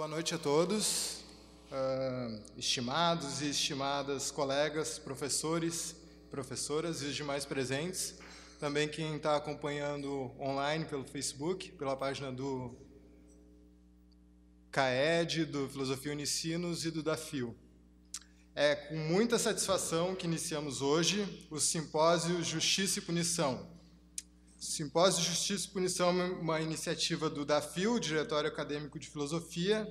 Boa noite a todos, uh, estimados e estimadas colegas, professores, professoras e os demais presentes. Também quem está acompanhando online pelo Facebook, pela página do CAED, do Filosofia Unicinos e do DAFIO. É com muita satisfação que iniciamos hoje o simpósio Justiça e Punição, Simpósio de Justiça e Punição é uma iniciativa do DAFIL, Diretório Acadêmico de Filosofia,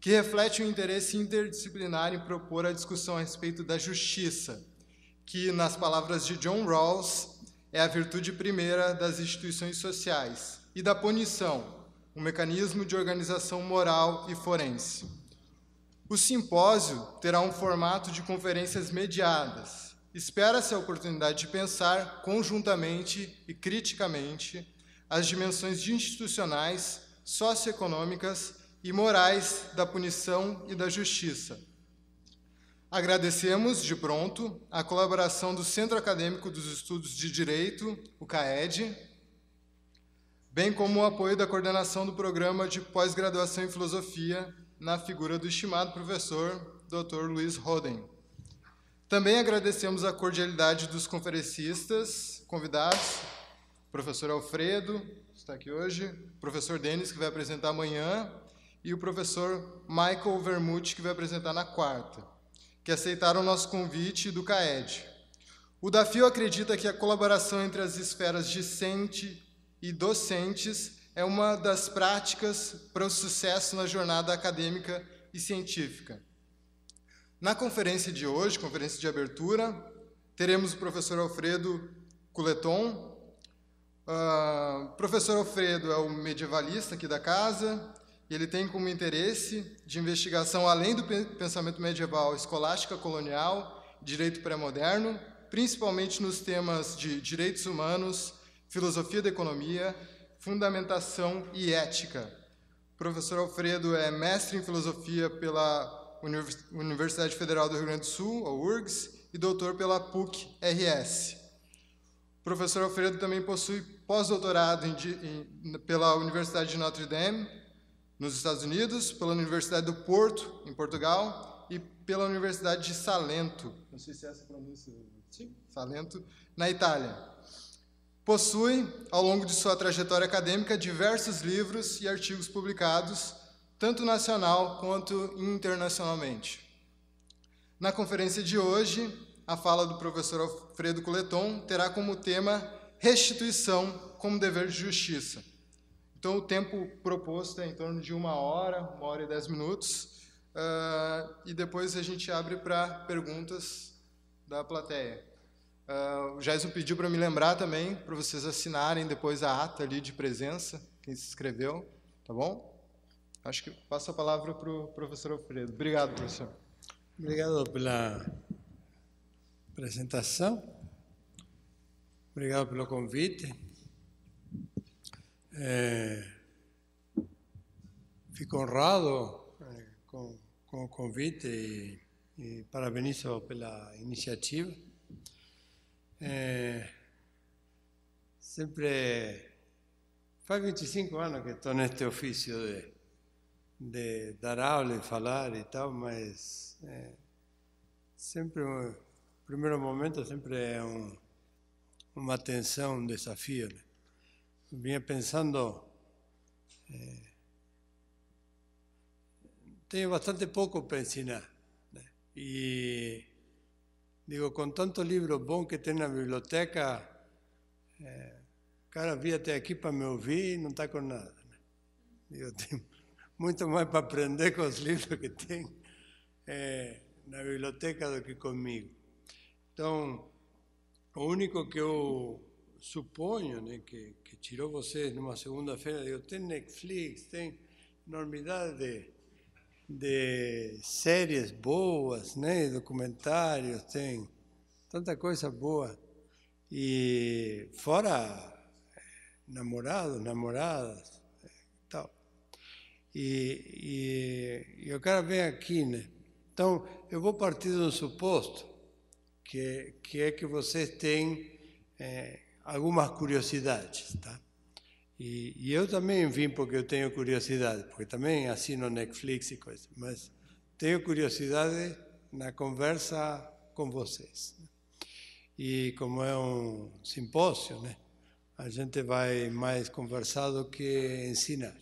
que reflete um interesse interdisciplinar em propor a discussão a respeito da justiça, que, nas palavras de John Rawls, é a virtude primeira das instituições sociais, e da punição, um mecanismo de organização moral e forense. O simpósio terá um formato de conferências mediadas, espera-se a oportunidade de pensar conjuntamente e criticamente as dimensões institucionais, socioeconômicas e morais da punição e da justiça. Agradecemos, de pronto, a colaboração do Centro Acadêmico dos Estudos de Direito, o CAED, bem como o apoio da coordenação do Programa de Pós-Graduação em Filosofia, na figura do estimado professor Dr. Luiz Roden. Também agradecemos a cordialidade dos conferencistas convidados, professor Alfredo, que está aqui hoje, professor Denis, que vai apresentar amanhã, e o professor Michael Vermut, que vai apresentar na quarta, que aceitaram o nosso convite do CAED. O Dafio acredita que a colaboração entre as esferas discente e docentes é uma das práticas para o sucesso na jornada acadêmica e científica. Na conferência de hoje, conferência de abertura, teremos o professor Alfredo Culeton. Uh, professor Alfredo é o medievalista aqui da casa e ele tem como interesse de investigação além do pensamento medieval, escolástica colonial, direito pré-moderno, principalmente nos temas de direitos humanos, filosofia da economia, fundamentação e ética. O professor Alfredo é mestre em filosofia pela Universidade Federal do Rio Grande do Sul, a URGS, e doutor pela PUC-RS. O professor Alfredo também possui pós-doutorado pela Universidade de Notre Dame, nos Estados Unidos, pela Universidade do Porto, em Portugal, e pela Universidade de Salento, não sei se é essa a pronúncia, Sim. Salento, na Itália. Possui, ao longo de sua trajetória acadêmica, diversos livros e artigos publicados tanto nacional quanto internacionalmente. Na conferência de hoje, a fala do professor Alfredo Coleton terá como tema restituição como dever de justiça. Então, o tempo proposto é em torno de uma hora, uma hora e dez minutos, uh, e depois a gente abre para perguntas da plateia. Uh, o Jason pediu para me lembrar também, para vocês assinarem depois a ata ali de presença, quem se inscreveu, tá bom? Acho que passo a palavra para o professor Alfredo. Obrigado, professor. Obrigado pela apresentação. Obrigado pelo convite. É, fico honrado é, com, com, o convite e, e parabenizo pela iniciativa. É, sempre faz 25 anos que estou neste ofício de de dar aula e falar e tal, mas é, eh, sempre o primeiro momento sempre é um, uma tensão, um desafio. Né? vinha pensando é, eh, tenho bastante pouco para ensinar né? e digo com tanto livro bom que tem na biblioteca é, eh, cara, vi até aqui para me ouvir e não está com nada. Né? tenho muito mais para aprender com os livros que tem é, na biblioteca do que comigo. Então, o único que eu suponho né, que, que tirou vocês numa segunda-feira, eu tem Netflix, tem enormidade de, de séries boas, né, documentários, tem tanta coisa boa. E fora eh, namorados, namoradas, e, e, e o cara vem aqui, né? Então, eu vou partir do suposto que, que é que vocês têm é, algumas curiosidades, tá? E, e, eu também vim porque eu tenho curiosidade, porque também assino Netflix e coisas, mas tenho curiosidade na conversa com vocês. Né? E como é um simpósio, né, a gente vai mais conversar do que ensinar.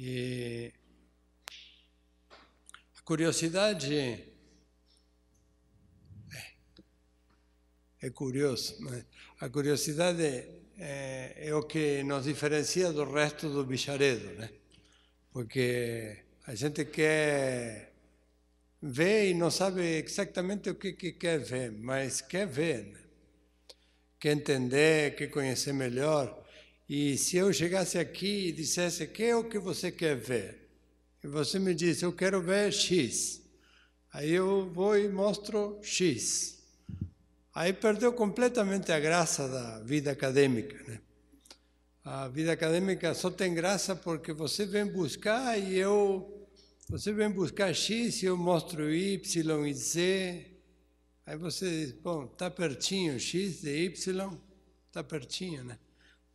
E a curiosidade é, é curioso, mas né? a curiosidade é, é, o que nos diferencia do resto do Bicharedo, né? Porque a gente quer ver e não sabe exatamente o que, que quer ver, mas quer ver, né? quer entender, quer conhecer melhor. E se eu chegasse aqui e dissesse, que é o que você quer ver? E você me disse, eu quero ver X. Aí eu vou e mostro X. Aí perdeu completamente a graça da vida acadêmica, né? A vida acadêmica só tem graça porque você vem buscar e eu. Você vem buscar X e eu mostro Y e Z. Aí você diz: bom, está pertinho X de Y, está pertinho, né?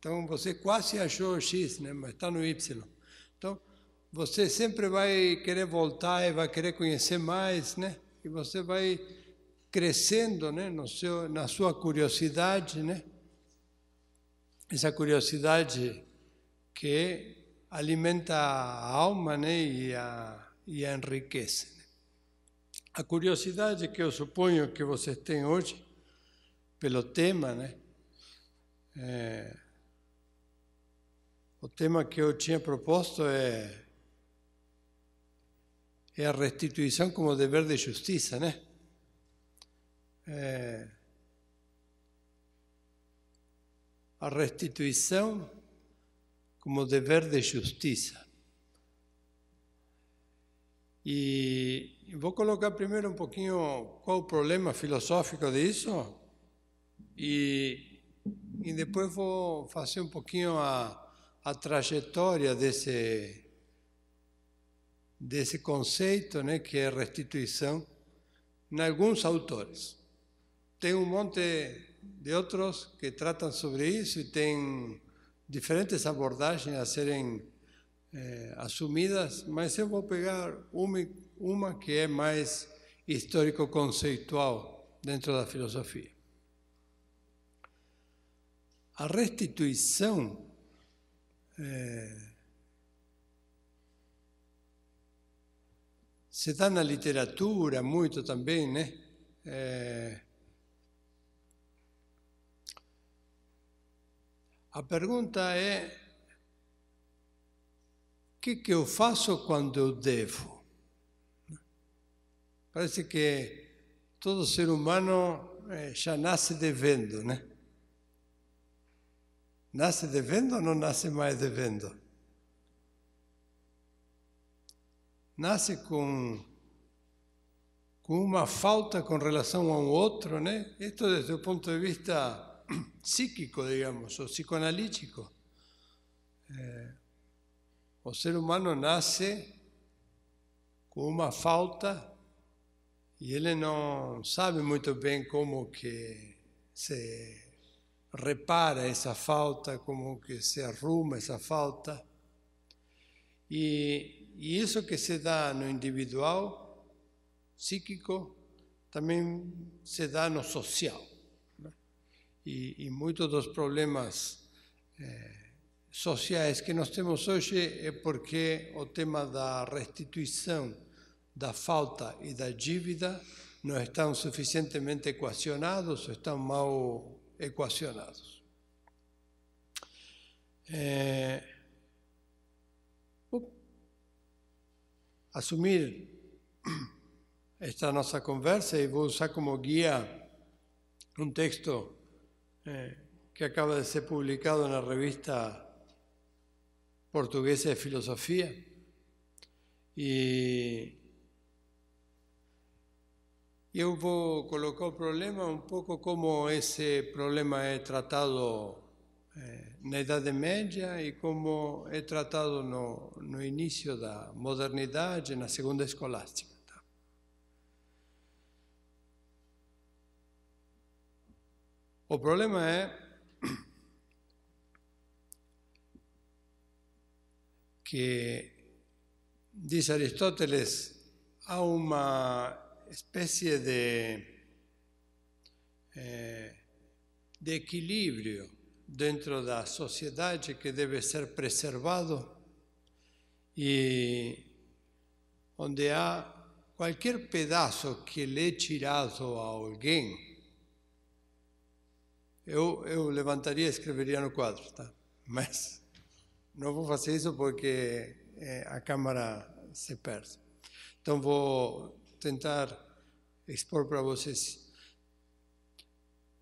Então você quase achou X, né? mas está no Y. Então você sempre vai querer voltar e vai querer conhecer mais, né? E você vai crescendo, né? No seu, na sua curiosidade, né? Essa curiosidade que alimenta a alma, né? E a, e a enriquece. Né? A curiosidade que eu suponho que vocês têm hoje pelo tema, né? É o tema que eu tinha proposto é, é a restituição como dever de justiça, né? É, a restituição como dever de justiça. E vou colocar primeiro um pouquinho qual o problema filosófico disso e, e depois vou fazer um pouquinho a, a trajetória desse, desse conceito, né, que é restituição, em alguns autores. Tem um monte de outros que tratam sobre isso e tem diferentes abordagens a serem eh, assumidas, mas eu vou pegar uma, uma que é mais histórico-conceitual dentro da filosofia. A restituição eh, se dá na literatura muito também, né? É, a pergunta é: o que, que eu faço quando eu devo? Parece que todo ser humano é, já nasce devendo, né? Nasce devendo ou não nasce mais devendo? Nasce com, com uma falta com relação a um outro, né? Isto desde o ponto de vista psíquico, digamos, ou psicoanalítico. Eh, o ser humano nasce com uma falta e ele não sabe muito bem como que se repara essa falta, como que se arruma essa falta. E, e isso que se dá no individual, psíquico, também se dá no social. Né? E, e muitos dos problemas eh, sociais que nós temos hoje é porque o tema da restituição da falta e da dívida não estão suficientemente equacionados, estão mal ecuacionados. Eh, uh, asumir esta nuestra conversa y voy a usar como guía un texto eh, que acaba de ser publicado en la revista portuguesa de filosofía y Eu vou colocar o problema um pouco como esse problema é tratado eh, na Idade Média e como é tratado no, no início da modernidade, na segunda escolástica. Tá? O problema é que, diz Aristóteles, há uma espécie de, eh, de equilíbrio dentro da sociedade que deve ser preservado e onde há qualquer pedaço que lhe é tirado a alguém, eu, eu levantaria e escreveria no quadro, tá? Mas não vou fazer isso porque eh, a câmara se perde. Então vou tentar expor para vocês.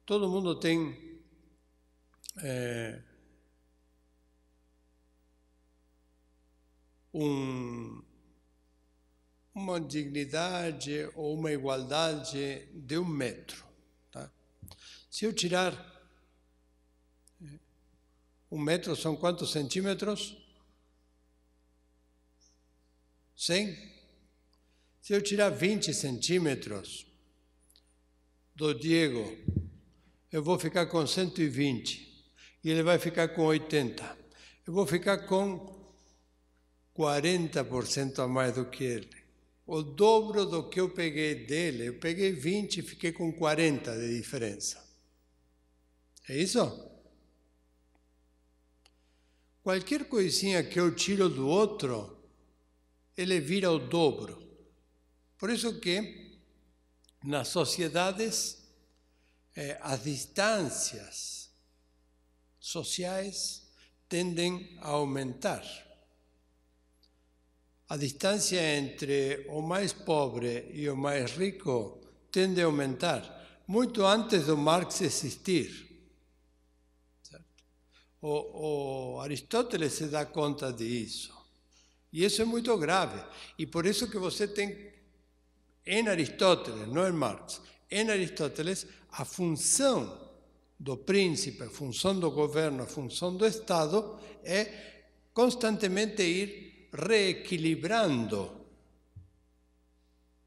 Todo mundo tem é, um, uma dignidade ou uma igualdade de um metro. Tá? Se eu tirar eh, um metro são quantos centímetros? 100? Se eu tirar 20 centímetros do Diego, eu vou ficar com 120 e ele vai ficar com 80. Eu vou ficar com 40% a mais do que ele. O dobro do que eu peguei dele, eu peguei 20 e fiquei com 40 de diferença. É isso? Qualquer coisinha que eu tiro do outro, ele vira o dobro. Por eso que nas sociedades eh, as distancias sociais tendem a aumentar. A distancia entre o mais pobre e o mais rico tende a aumentar, muito antes do Marx existir. O, o, Aristóteles se dá conta disso. E isso é muito grave. E por isso que você tem em Aristóteles, não em Marx, em Aristóteles, a função do príncipe, a função do governo, a função do Estado é constantemente ir reequilibrando,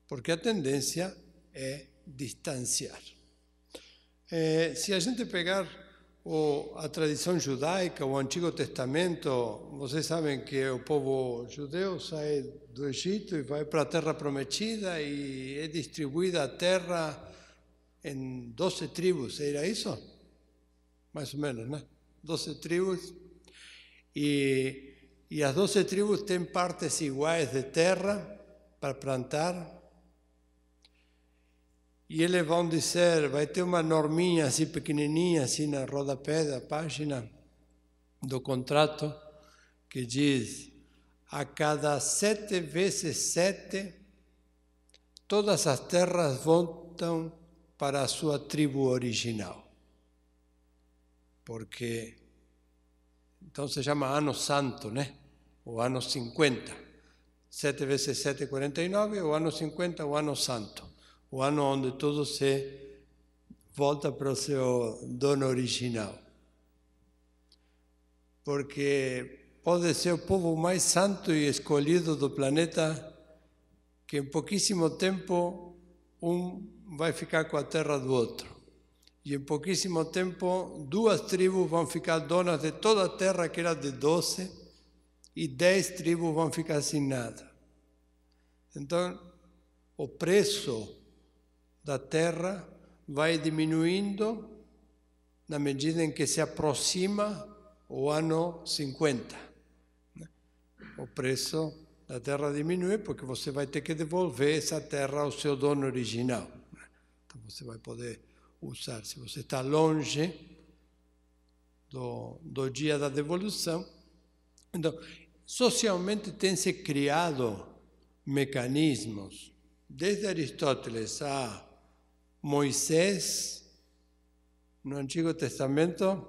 porque a tendência é distanciar. É, eh, se a gente pegar o, a tradição judaica, o Antigo Testamento, vocês sabem que o povo judeu sai do Egito e vai para a Terra Prometida e é distribuída a terra em 12 tribos, era isso? Mais ou menos, né? 12 tribos. E, e as 12 tribos têm partes iguais de terra para plantar. E eles vão dizer, vai ter uma norminha assim pequenininha, assim na rodapé da página do contrato, que diz a cada sete vezes sete, todas as terras voltam para a sua tribo original. Porque, então se chama Ano Santo, né? O ano 50. Sete vezes sete, 49, o ano 50, o ano santo. O ano onde tudo se volta para o seu dono original. Porque pode ser o povo mais santo e escolhido do planeta, que em pouquíssimo tempo um vai ficar com a terra do outro. E em pouquíssimo tempo, duas tribos vão ficar donas de toda a terra, que era de doze, e dez tribos vão ficar sem nada. Então, o preço da terra vai diminuindo na medida em que se aproxima o ano 50 o preço da terra diminui, porque você vai ter que devolver essa terra ao seu dono original. Né? Então você vai poder usar. Se você está longe do, do dia da devolução. Então, socialmente tem-se criado mecanismos, desde Aristóteles a Moisés, no Antigo Testamento,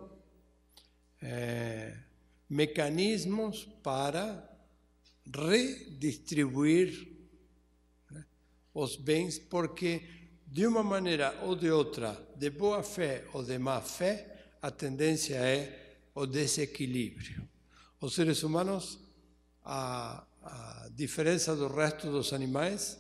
é, mecanismos para redistribuir né, os bens, porque de uma maneira ou de outra, de boa fé ou de má fé, a tendência é o desequilíbrio. Os seres humanos, a, a diferença do resto dos animais,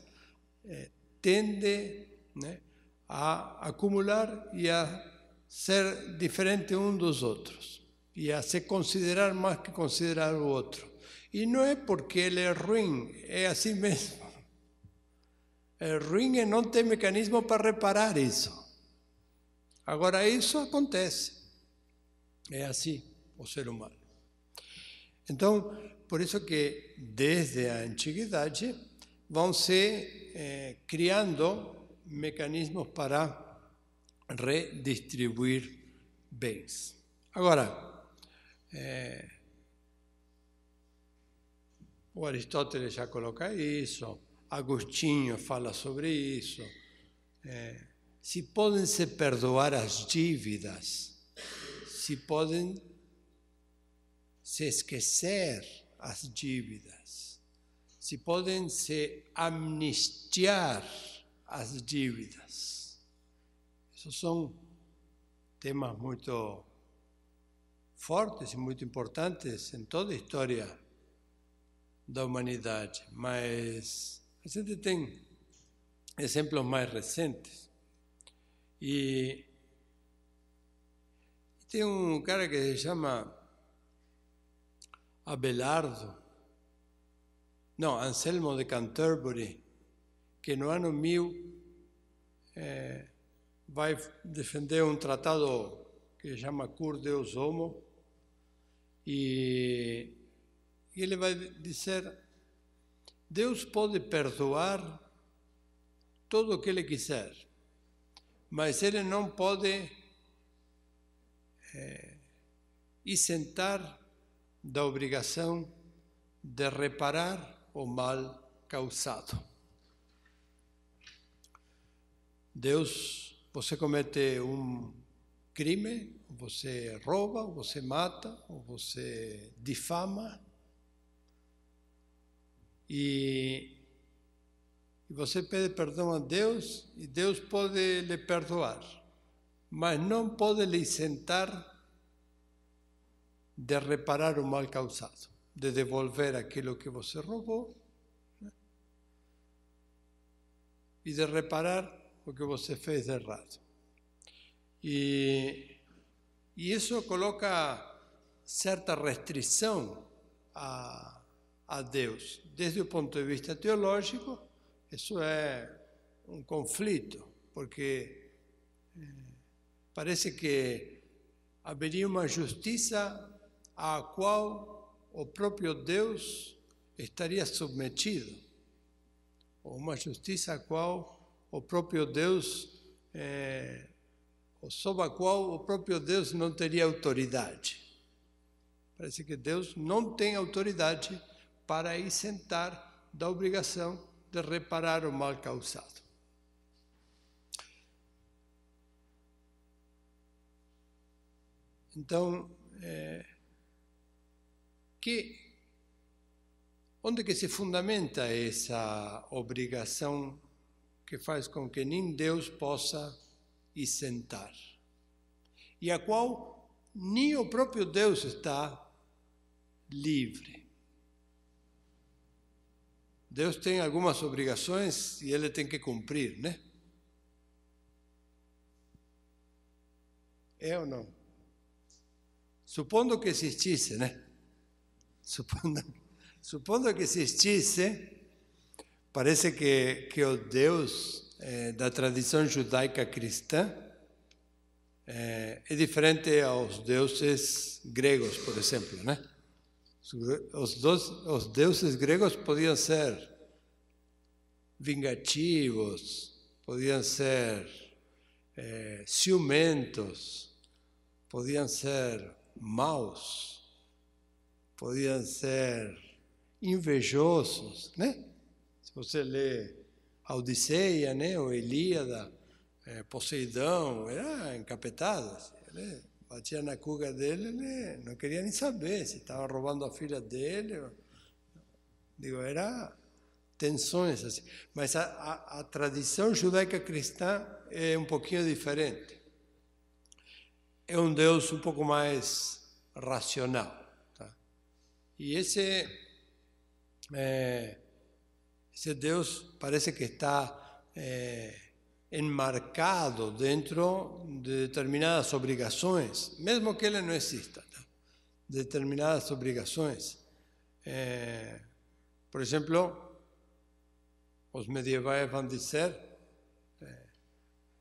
eh, tende né, a acumular e a ser diferente um dos outros e a se considerar mais que considerar o outro. E não é porque ele é ruim, é assim mesmo. É ruim e não tem mecanismo para reparar isso. Agora, isso acontece. É assim o ser humano. Então, por isso que desde a antiguidade vão se eh, criando mecanismos para redistribuir bens. Agora, eh, o Aristóteles já coloca isso, Agostinho fala sobre isso. É, se podem se perdoar as dívidas, se podem se esquecer as dívidas, se podem se amnistiar as dívidas. Esses são temas muito fortes e muito importantes em toda a história da humanidade, mas a gente tem exemplos mais recentes. E tem um cara que se chama Abelardo, não, Anselmo de Canterbury, que no ano 1000 é, vai defender um tratado que se chama Cur Deus Homo, e e ele vai dizer: Deus pode perdoar todo o que ele quiser, mas ele não pode é, isentar da obrigação de reparar o mal causado. Deus, você comete um crime, você rouba, você mata, você difama, e, e você pede perdão a Deus e Deus pode lhe perdoar, mas não pode lhe isentar de reparar o mal causado, de devolver aquilo que você roubou né? e de reparar o que você fez de errado. E, e isso coloca certa restrição a a Deus. Desde o ponto de vista teológico, isso é um conflito, porque eh, parece que haveria uma justiça a qual o próprio Deus estaria submetido, ou uma justiça a qual o próprio Deus, é, sob a qual o próprio Deus não teria autoridade. Parece que Deus não tem autoridade para isentar da obrigação de reparar o mal causado. Então, é, que, onde que se fundamenta essa obrigação que faz com que nem Deus possa isentar? E a qual nem o próprio Deus está livre. Deus tem algumas obrigações e ele tem que cumprir, né? É ou não? Supondo que existisse, né? Supondo, supondo que existisse, parece que, que o Deus é, da tradição judaica cristã é, é diferente aos deuses gregos, por exemplo, né? Os, dois os deuses gregos podiam ser vingativos, podiam ser é, ciumentos, podiam ser maus, podiam ser invejosos, né? Se você lê a Odisseia, né, ou Ilíada, é, eh, Poseidão, era encapetado, assim, né? batia na cuga dele, ele eh, não queria nem saber se estava roubando a filha dele. Eh. Digo, era tensões assim. Mas a, a, a tradição judaica cristã é um pouquinho diferente. É um Deus um pouco mais racional. Tá? E esse, é, esse Deus parece que está. É, enmarcado dentro de determinadas obrigações, mesmo que ele não exista, tá? determinadas obrigações. É, eh, por exemplo, os medievais vão dizer: é,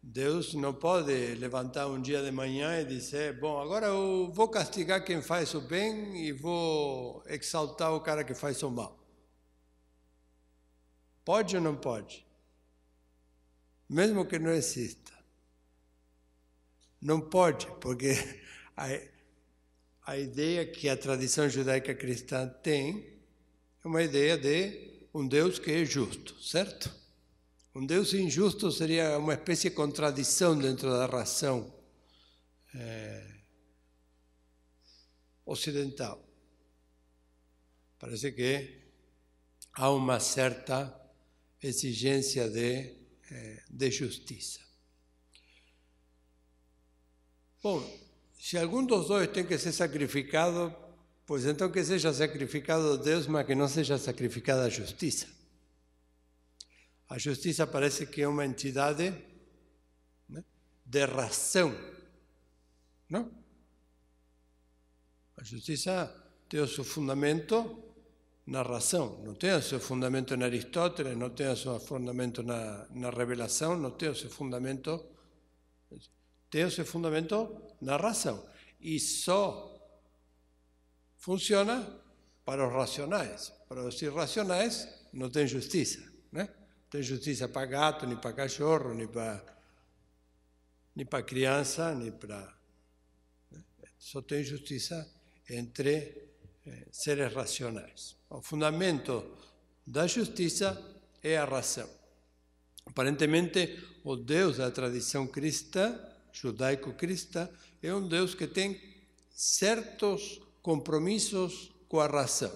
Deus não pode levantar um dia de manhã e dizer, bom, agora eu vou castigar quem faz o bem e vou exaltar o cara que faz o mal. Pode ou não pode? mesmo que não exista. Não pode, porque a, a ideia que a tradição judaica cristã tem é uma ideia de um Deus que é justo, certo? Um Deus injusto seria uma espécie de contradição dentro da razão é, eh, ocidental. Parece que há uma certa exigência de é, de justiça. Bom, se algum dos dois tem que ser sacrificado, pois então que seja sacrificado Deus, mas que não seja sacrificada a justiça. A justiça parece que é uma entidade né, de razão, não? A justiça tem o seu fundamento na razão, não tem o seu fundamento em Aristóteles, não tem o seu fundamento na, na revelação, não tem o seu fundamento. Tem o seu fundamento na razão. E só funciona para os racionais. Para os irracionais não tem justiça. Né? Tem justiça para gato, nem para cachorro, nem para, nem para criança, nem para. Né? Só tem justiça entre eh, seres racionais o fundamento da justiça é a razão. Aparentemente, o Deus da tradição cristã, judaico-cristã, é um Deus que tem certos compromissos com a razão,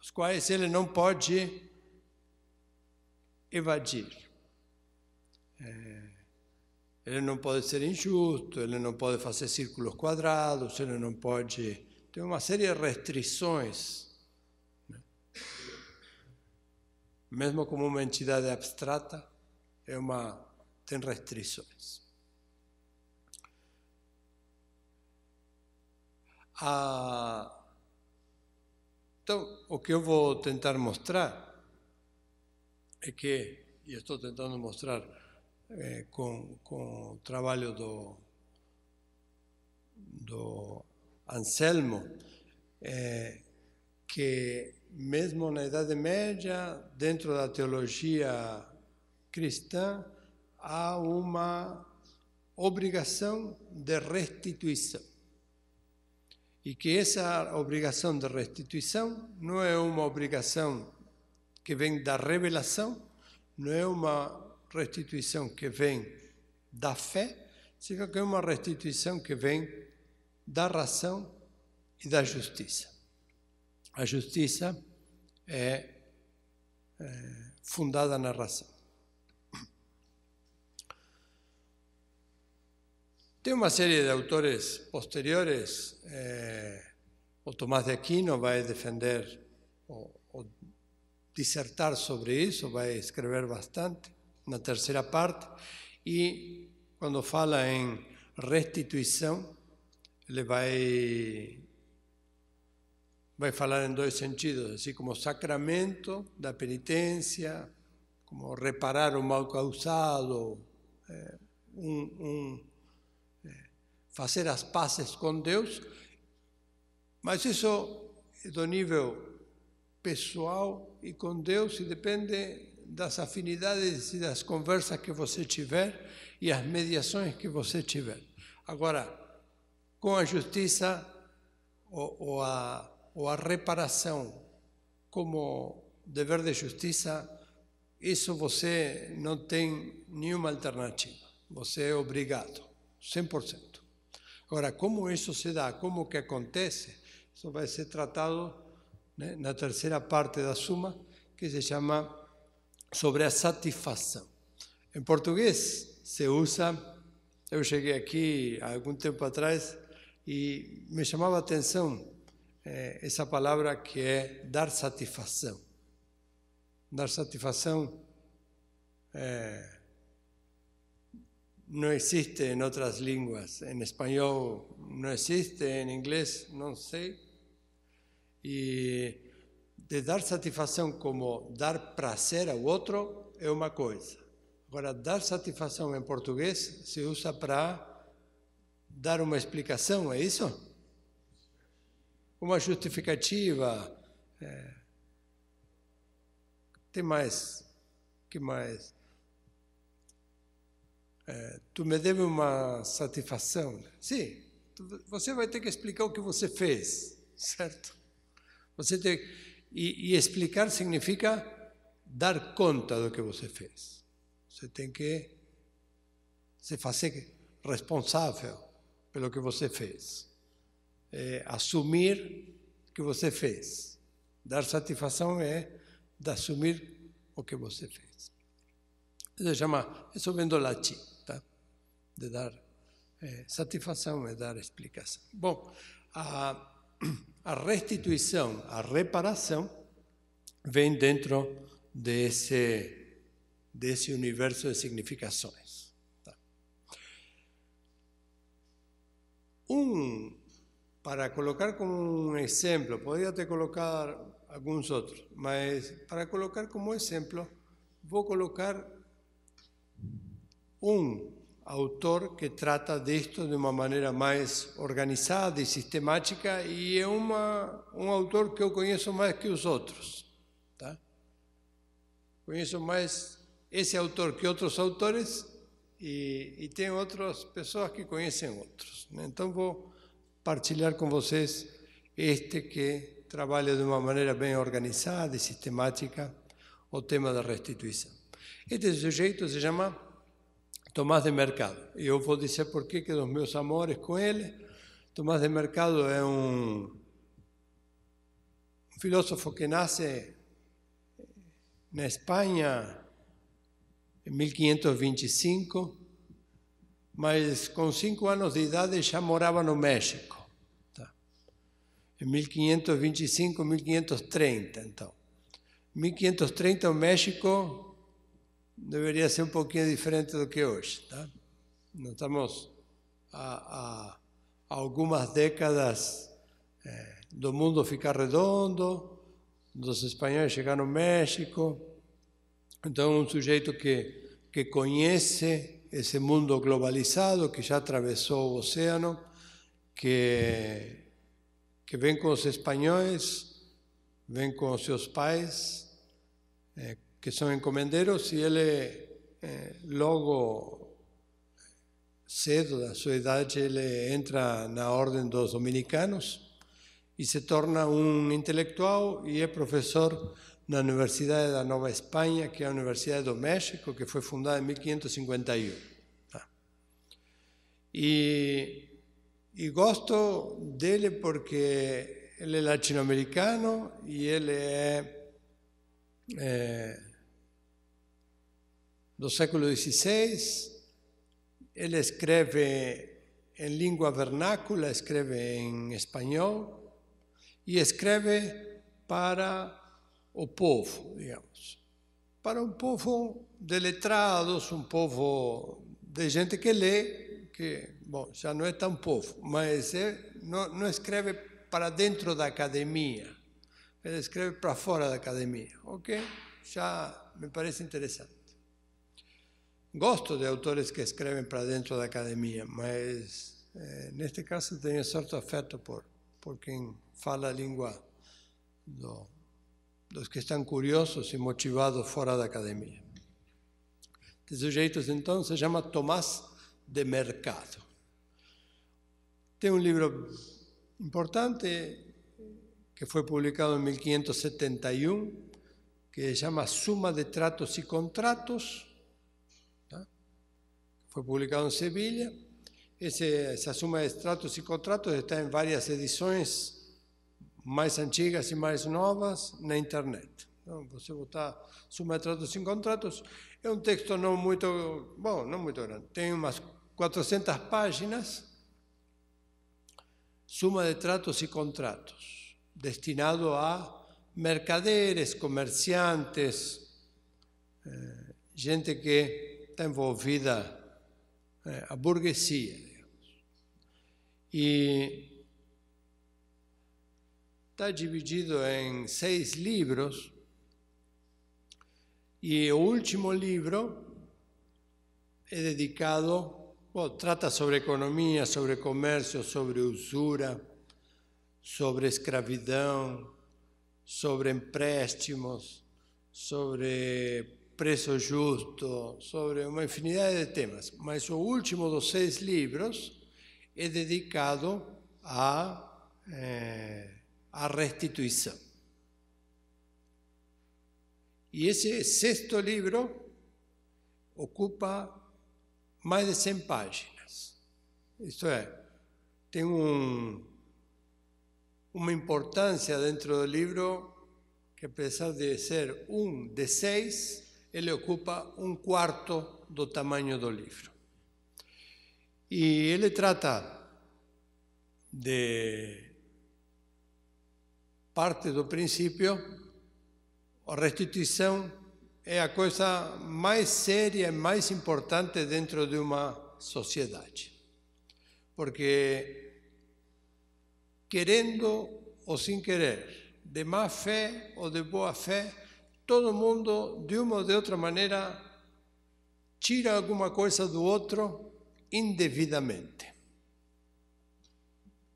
os quais ele não pode evadir. ele eh, não pode ser injusto, ele não pode fazer círculos quadrados, ele não pode. Tem uma série de restrições mesmo como uma entidade abstrata, é uma tem restrições. Ah, então, o que eu vou tentar mostrar é que, e estou tentando mostrar é, com, com o trabalho do, do Anselmo, é, que mesmo na Idade Média, dentro da teologia cristã, há uma obrigação de restituição. E que essa obrigação de restituição não é uma obrigação que vem da revelação, não é uma restituição que vem da fé, significa que é uma restituição que vem da razão e da justiça. A justiça é, é fundada na razão. Tem uma série de autores posteriores, é, o Tomás de Aquino vai defender ou, ou dissertar sobre isso, vai escrever bastante na terceira parte, e quando fala em restituição, ele vai vai falar em dois sentidos, assim como sacramento da penitência, como reparar o mal causado, é, eh, um, um, é, eh, fazer as pazes com Deus, mas isso é do nível pessoal e com Deus e depende das afinidades e das conversas que você tiver e as mediações que você tiver. Agora, com a justiça ou, ou a ou a reparação como dever de justiça, isso você não tem nenhuma alternativa. Você é obrigado, 100%. Agora, como isso se dá, como que acontece, isso vai ser tratado né, na terceira parte da Suma, que se chama sobre a satisfação. Em português, se usa. Eu cheguei aqui há algum tempo atrás e me chamava a atenção é, essa palavra que é dar satisfação. Dar satisfação é, não existe em outras línguas. Em espanhol não existe, em inglês não sei. E de dar satisfação como dar prazer ao outro é uma coisa. Agora, dar satisfação em português se usa para dar uma explicação, é isso? uma justificativa. É, tem mais, que mais? É, tu me deve uma satisfação. Né? Sim, tu, você vai ter que explicar o que você fez, certo? Você tem e, e explicar significa dar conta do que você fez. Você tem que se fazer responsável pelo que você fez é, assumir o que você fez. Dar satisfação é assumir o que você fez. Isso chama, isso vem do latim, tá? De dar é, satisfação é dar explicação. Bom, a, a restituição, a reparação, vem dentro desse, desse universo de significações. Tá? Um para colocar como um exemplo, poderia te colocar alguns outros, mas para colocar como exemplo, vou colocar um autor que trata disto de uma maneira mais organizada e sistemática e é uma, um autor que eu conheço mais que os outros. Tá? Conheço mais esse autor que outros autores e, e tem outras pessoas que conhecem outros. Então vou partilhar com vocês este que trabalha de uma maneira bem organizada e sistemática o tema da restituição. Este sujeito se chama Tomás de Mercado. E eu vou dizer por que dos meus amores com ele. Tomás de Mercado é um, um filósofo que nasce na Espanha em 1525 mas com cinco anos de idade já morava no México. Tá? Em 1525, 1530, então. 1530, o México deveria ser um pouquinho diferente do que hoje. Tá? Nós estamos a, a algumas décadas é, do mundo ficar redondo, dos espanhóis chegar no México. Então, um sujeito que, que conhece ese mundo globalizado que ya atravesó el océano, que, que ven con los españoles, ven con sus pais, eh, que son encomenderos, y él eh, luego, cedo de su edad, le eh, entra en la orden de los dominicanos y se torna un intelectual y es profesor Universidad de la Nueva España, que es la Universidad de México, que fue fundada en 1551. Y E, de gosto dele porque él es latinoamericano y él es eh, del século XVI. Él escreve en língua vernácula, escribe en español y escribe para o povo, digamos. Para um povo de letrados, um povo de gente que lê, que, bom, já não é tão povo, mas é, não, não escreve para dentro da academia, ele escreve para fora da academia, ok? Já me parece interessante. Gosto de autores que escrevem para dentro da academia, mas eh, neste caso tenho certo afeto por, por quem fala a língua do, los que están curiosos y motivados fuera de academia. de sujeito, entonces se llama Tomás de Mercado. Tiene un libro importante que fue publicado en 1571, que se llama Suma de Tratos y Contratos. fue publicado en sevilla esa suma de tratos y contratos está en varias ediciones mais antigas e mais novas na internet. Então, você botar tratos e contratos. É um texto não muito, bom, não muito grande. Tem umas 400 páginas, suma de tratos e contratos, destinado a mercaderes, comerciantes, eh, gente que está envolvida, eh, a burguesia, digamos. E Está dividido em seis livros. E o último livro é dedicado, bom, trata sobre economia, sobre comércio, sobre usura, sobre escravidão, sobre empréstimos, sobre preço justo, sobre uma infinidade de temas. Mas o último dos seis livros é dedicado a. Eh, a restituição. E esse sexto livro ocupa mais de 100 páginas. Isto é, tem um, uma importância dentro do livro que, apesar de ser um de seis, ele ocupa um quarto do tamanho do livro. E ele trata de parte do princípio, a restituição é a coisa mais séria e mais importante dentro de uma sociedade. Porque, querendo ou sem querer, de má fé ou de boa fé, todo mundo, de uma ou de outra maneira, tira alguma coisa do outro indevidamente.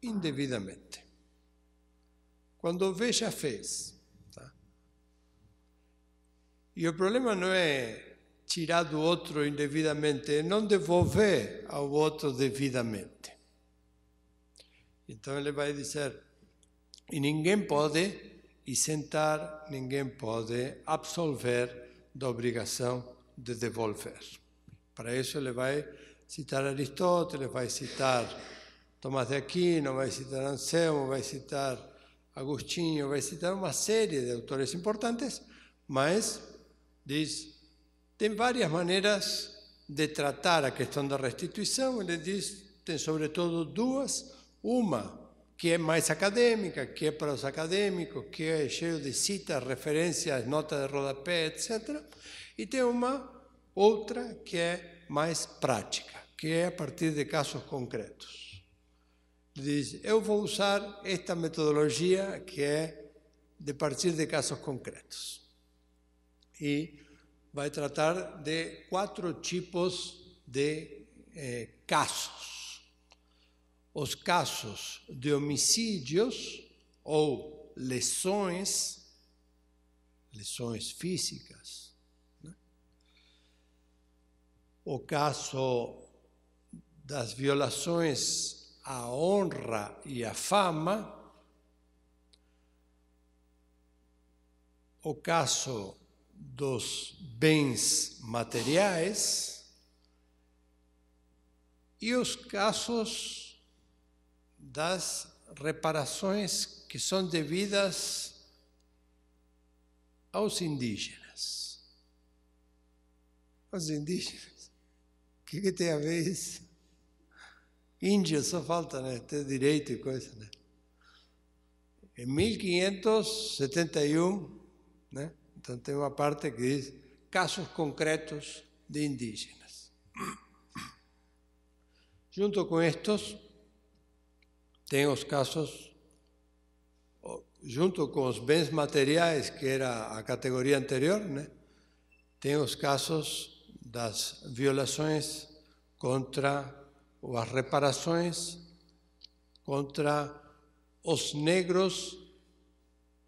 Indevidamente quando vê, já fez. Tá? E o problema não é tirar do outro indevidamente, é não devolver ao outro devidamente. Então ele vai dizer: e ninguém pode isentar, ninguém pode absolver da obrigação de devolver. Para isso ele vai citar Aristóteles, vai citar Tomás de Aquino, vai citar Anselmo, vai citar Agostinho vai citar uma série de autores importantes, mas diz: tem várias maneiras de tratar a questão da restituição. Ele diz: tem sobretudo duas. Uma que é mais acadêmica, que é para os acadêmicos, que é cheio de citas, referências, notas de rodapé, etc. E tem uma outra que é mais prática, que é a partir de casos concretos diz: Eu vou usar esta metodologia que é de partir de casos concretos. E vai tratar de quatro tipos de eh, casos: os casos de homicídios ou lesões, lesões físicas. Né? O caso das violações a honra e a fama, o caso dos bens materiais e os casos das reparações que são devidas aos indígenas. Os indígenas? O que, que tem a ver isso? Índia, só falta né, ter direito e coisa. Né? Em 1571, né, então tem uma parte que diz casos concretos de indígenas. Junto com estes, tem os casos, junto com os bens materiais, que era a categoria anterior, né? tem os casos das violações contra ou as reparações contra os negros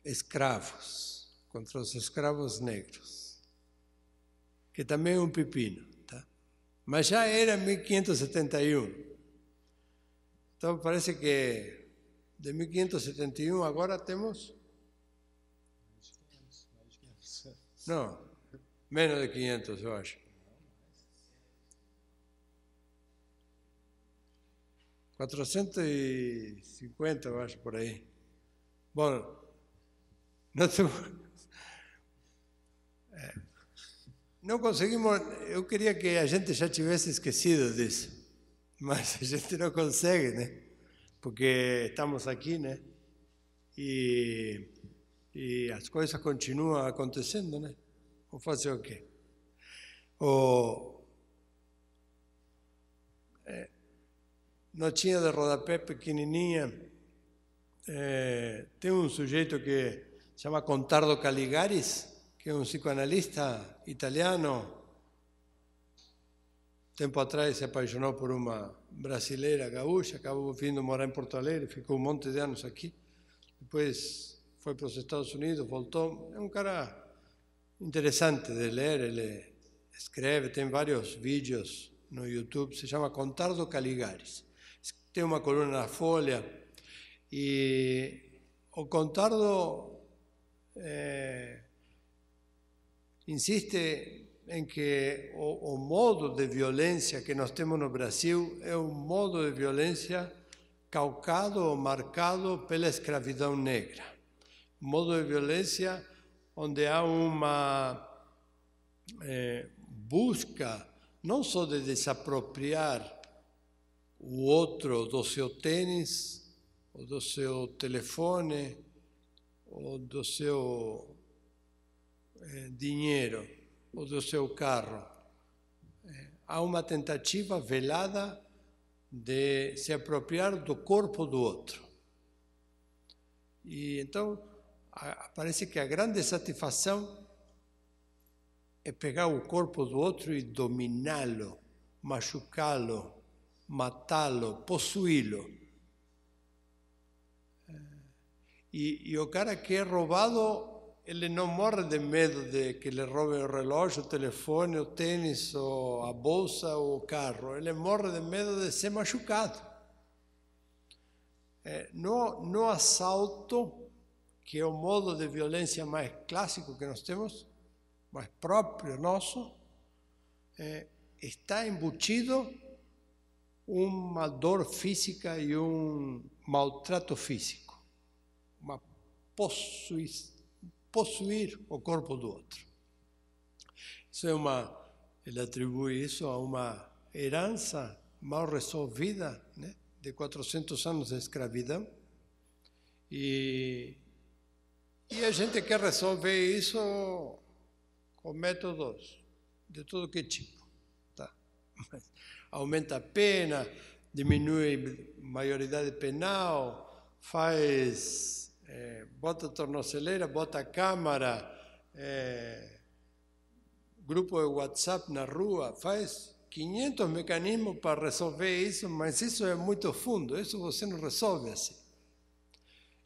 escravos, contra os escravos negros, que também é um pepino. Tá? Mas já era 1571. Então parece que de 1571 agora temos. Não, menos de 500, eu acho. 450, eu acho, por aí. Bom, não, é, não conseguimos. Eu queria que a gente já tivesse esquecido disso, mas a gente não consegue, né? Porque estamos aqui, né? E, e as coisas continuam acontecendo, né? Vou fazer o quê? O, Notinha de rodapé pequenininha. Eh, tem un sujeito que llama Contardo Caligaris, que es un psicoanalista italiano. Tiempo atrás se apaixonou por una brasileira gaúcha, acabó vindo morar em Porto Alegre, ficou un monte de años aquí. Después fue para los Estados Unidos, voltó. É un cara interesante de leer, ele escreve, tem varios vídeos no YouTube, se llama Contardo Caligaris. tem uma coluna na Folha, e o Contardo é, insiste em que o, o, modo de violência que nós temos no Brasil é um modo de violência calcado ou marcado pela escravidão negra. Um modo de violência onde há uma é, busca não só de desapropriar o outro do seu tênis, ou do seu telefone, ou do seu eh, dinheiro, ou do seu carro. Eh, há uma tentativa velada de se apropriar do corpo do outro. E então, a, parece que a grande satisfação é pegar o corpo do outro e dominá-lo, machucá-lo, matalo, posuilo. Eh, y, y o cara que he robado él no morre de miedo de que le robe el reloj, o telefone, o tenis, a bolsa o o carro. Él morre de miedo de ser machucado. Eh, no, no asalto que es o modo de violencia más clásico que nos temos, propio próprio nosso, eh, está embutido uma dor física e um maltrato físico, uma possuir, possuir o corpo do outro. Isso é uma, ele atribui isso a uma herança mal resolvida né, de 400 anos de escravidão e e a gente quer resolver isso com métodos de todo que tipo, tá? Mas, aumenta a pena, diminui maioridade penal, faz. É, bota tornozeleira, bota câmara, é, grupo de WhatsApp na rua, faz 500 mecanismos para resolver isso, mas isso é muito fundo, isso você não resolve assim.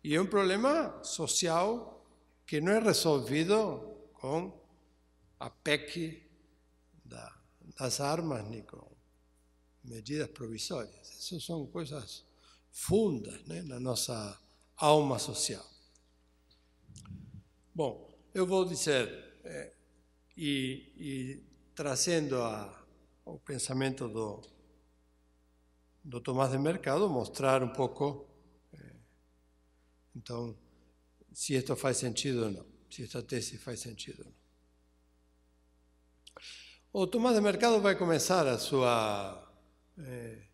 E é um problema social que não é resolvido com a PEC da, das armas, Nico medidas provisórias. Essas são coisas fundas né, na nossa alma social. Bom, eu vou dizer, é, e, e, trazendo a, o pensamento do, do Tomás de Mercado, mostrar um pouco, é, então, se isto faz sentido ou não, se esta tese faz sentido ou não. O Tomás de Mercado vai começar a sua eh,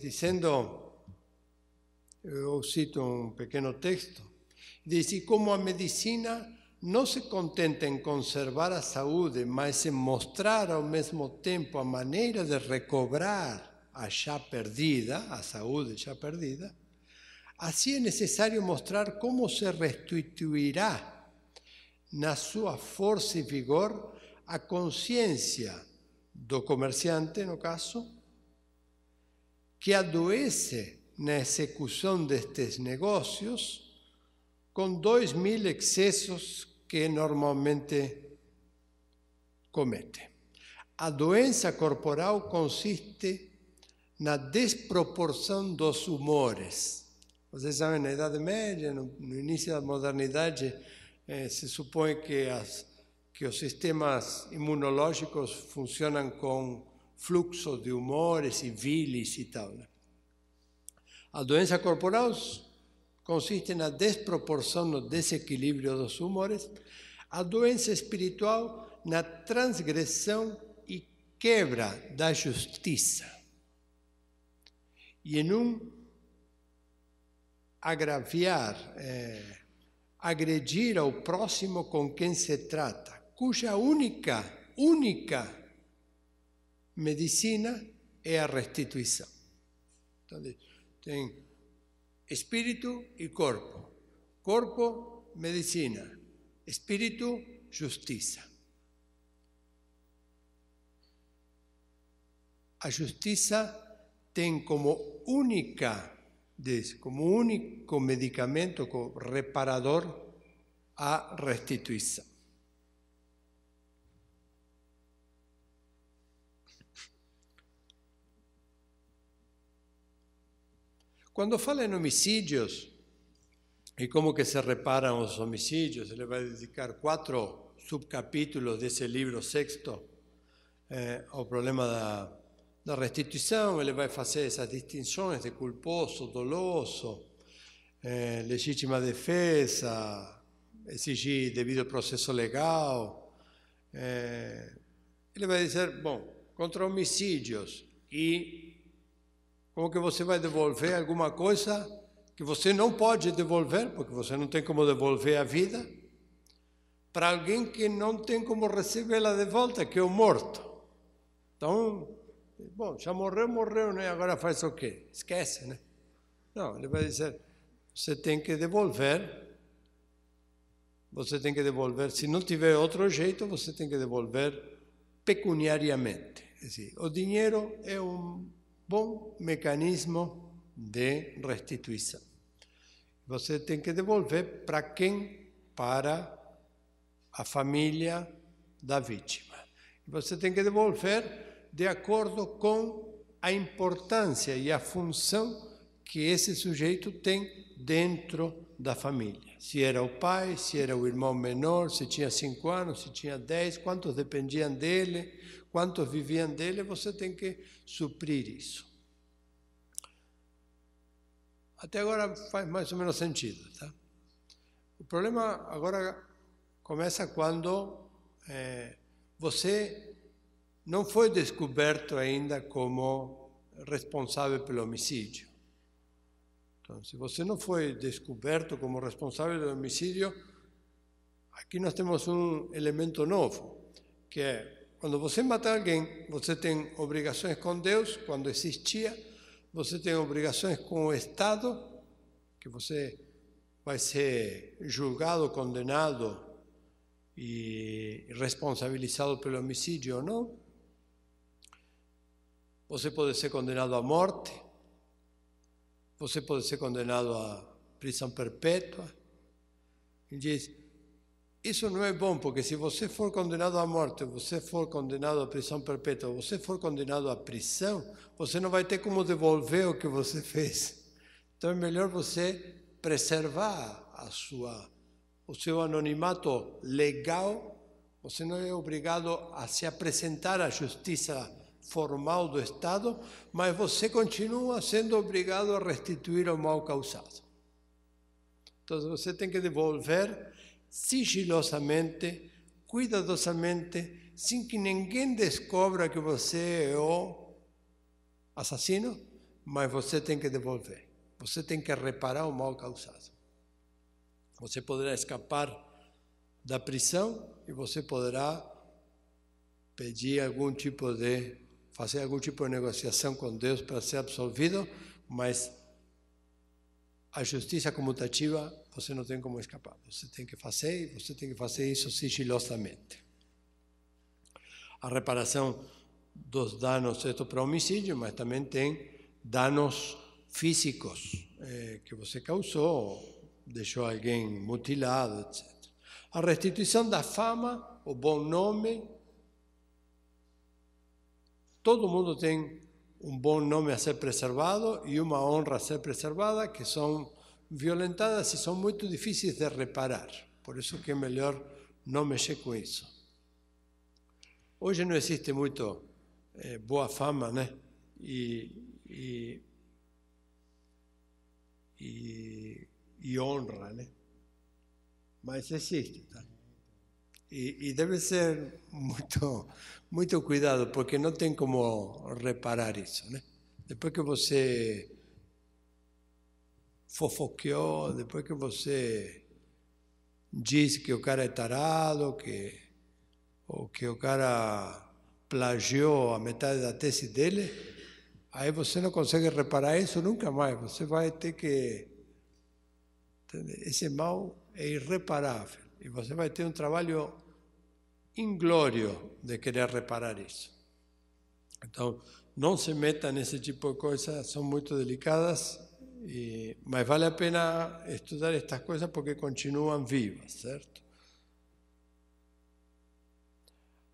dizendo eu cito un pequeño texto, dice como a medicina não se contenta em conservar a saúde, mas em mostrar ao mesmo tempo a maneira de recobrar a já perdida, a saúde já perdida, assim é necessário mostrar como se restituirá na sua força e vigor a consciência do comerciante, no caso, que adoece na execução destes negócios com dois mil excessos que normalmente comete. A doença corporal consiste na desproporção dos humores. Vocês sabem, na Idade Média, no, início da modernidade, eh, se supõe que as, que os sistemas imunológicos funcionam com fluxos de humores e vilis e tal. Né? A doença corporal consiste na desproporção no desequilíbrio dos humores, a doença espiritual na transgressão e quebra da justiça. E em um agraviar, é, agredir ao próximo com quem se trata, cuya única, única medicina es la restitución. Entonces, tiene espíritu y cuerpo. Corpo, medicina. Espíritu, justicia. A justicia tiene como única, como único medicamento, como reparador, a restitución. Quando fala em homicídios e como que se reparam os homicídios, ele vai dedicar quatro subcapítulos desse livro sexto eh, ao problema da, da restituição, ele vai fazer essas distinções de culposo, doloso, eh, legítima defesa, exigir devido processo legal. Eh, ele vai dizer, bom, contra homicídios e como que você vai devolver alguma coisa que você não pode devolver, porque você não tem como devolver a vida, para alguém que não tem como recebê-la de volta, que é o morto. Então, bom, já morreu, morreu, né? agora faz o quê? Esquece, né? Não, ele vai dizer, você tem que devolver, você tem que devolver, se não tiver outro jeito, você tem que devolver pecuniariamente. Dizer, o dinheiro é um bom mecanismo de restituição. Você tem que devolver para quem? Para a família da vítima. Você tem que devolver de acordo com a importância e a função que esse sujeito tem dentro da família. Se era o pai, se era o irmão menor, se tinha cinco anos, se tinha dez, quantos dependiam dele, quantos viviam dele, você tem que suprir isso. Até agora faz mais ou menos sentido, tá? O problema agora começa quando é, você não foi descoberto ainda como responsável pelo homicídio. Então, se você não foi descoberto como responsável do homicídio, aqui nós temos um elemento novo, que é quando você matar alguém, você tem obrigações com Deus, quando existia, você tem obrigações com o Estado, que você vai ser julgado, condenado e responsabilizado pelo homicídio ou não. Você pode ser condenado à morte, você pode ser condenado à prisão perpétua. Ele diz: isso não é bom, porque se você for condenado à morte, você for condenado à prisão perpétua, você for condenado à prisão, você não vai ter como devolver o que você fez. Então é melhor você preservar a sua, o seu anonimato legal. Você não é obrigado a se apresentar à justiça formal do Estado, mas você continua sendo obrigado a restituir o mal causado. Então você tem que devolver sigilosamente, cuidadosamente, sem que ninguém descubra que você é o assassino, mas você tem que devolver. Você tem que reparar o mal causado. Você poderá escapar da prisão e você poderá pedir algum tipo de fazer algum tipo de negociação com Deus para ser absolvido, mas a justiça comutativa você não tem como escapar. Você tem que fazer, você tem que fazer isso sigilosamente. A reparação dos danos, isto para homicídio, mas também tem danos físicos eh, que você causou, deixou alguém mutilado, etc. A restituição da fama, o bom nome. Todo mundo tem um bom nome a ser preservado e uma honra a ser preservada, que são violentadas e são muito difíceis de reparar. Por isso que é melhor não mexer com isso. Hoje não existe muito eh, boa fama, E, né? honra, né? Mas existe, tá? E, deve ser muito, muito cuidado, porque não tem como reparar isso, né? Depois que você eh, fofoqueou, depois que você disse que o cara é tarado, que, ou que o cara plagiou a metade da tese dele, aí você não consegue reparar isso nunca mais. Você vai ter que. Esse mal é irreparável. E você vai ter um trabalho inglório de querer reparar isso. Então, não se meta nesse tipo de coisa, são muito delicadas e, mas vale a pena estudar estas coisas porque continuam vivas, certo?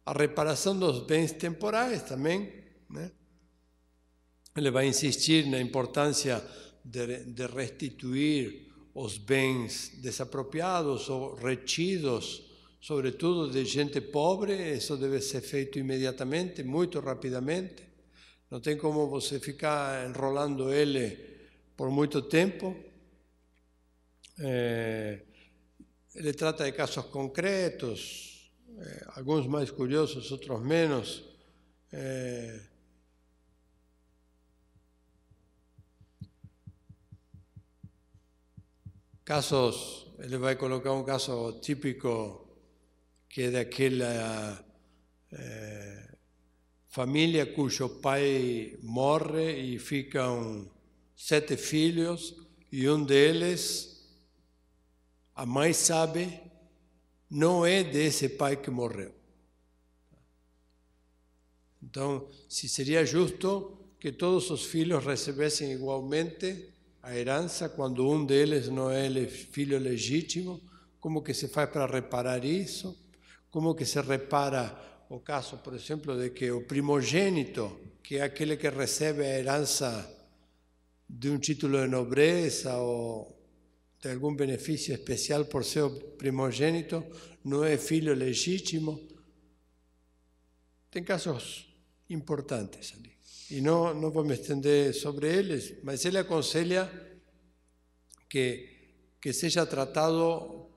A reparação dos bens temporais também, né? Ele vai insistir na importância de, de restituir os bens desapropriados ou retidos, sobretudo de gente pobre, isso deve ser feito imediatamente, muito rapidamente. Não tem como você ficar enrolando ele por muito tempo. É, ele trata de casos concretos, é, alguns mais curiosos, outros menos. É, casos, ele vai colocar um caso típico que é daquela família cujo pai morre e fica um sete filhos, e um deles, a mãe sabe, não é desse pai que morreu. Então, se seria justo que todos os filhos recebessem igualmente a herança quando um deles não é filho legítimo, como que se faz para reparar isso? Como que se repara o caso, por exemplo, de que o primogênito, que é aquele que recebe a herança de un título de nobleza o de algún beneficio especial por ser primogénito, no es hijo legítimo. en casos importantes y no no voy a me sobre él mas le aconseja que, que haya tratado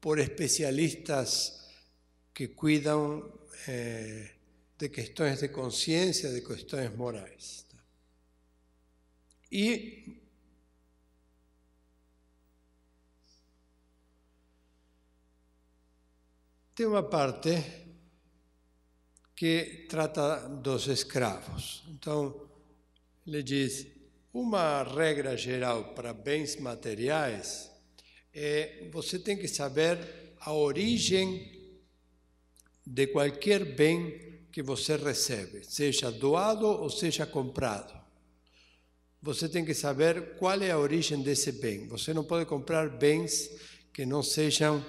por especialistas que cuidan eh, de cuestiones de conciencia, de cuestiones morales. E tem uma parte que trata dos escravos. Então, ele diz: uma regra geral para bens materiais é você tem que saber a origem de qualquer bem que você recebe, seja doado ou seja comprado você tem que saber qual é a origem desse bem. Você não pode comprar bens que não sejam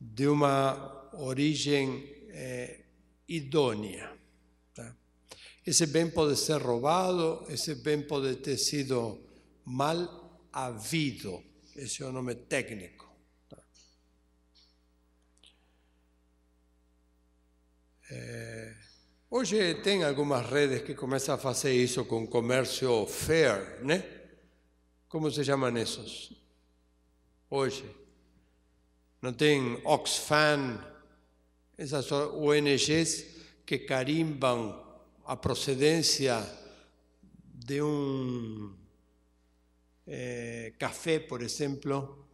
de uma origem é, idônea. Tá? Esse bem pode ser roubado, esse bem pode ter sido mal havido. Esse é o nome técnico. Tá? É... Oye, tem algunas redes que começam a fase isso con comercio fair, ¿no? Como se llaman esos? Oye, Não tem Oxfam, esas ONGs que carimban a procedencia de un eh, café, por ejemplo,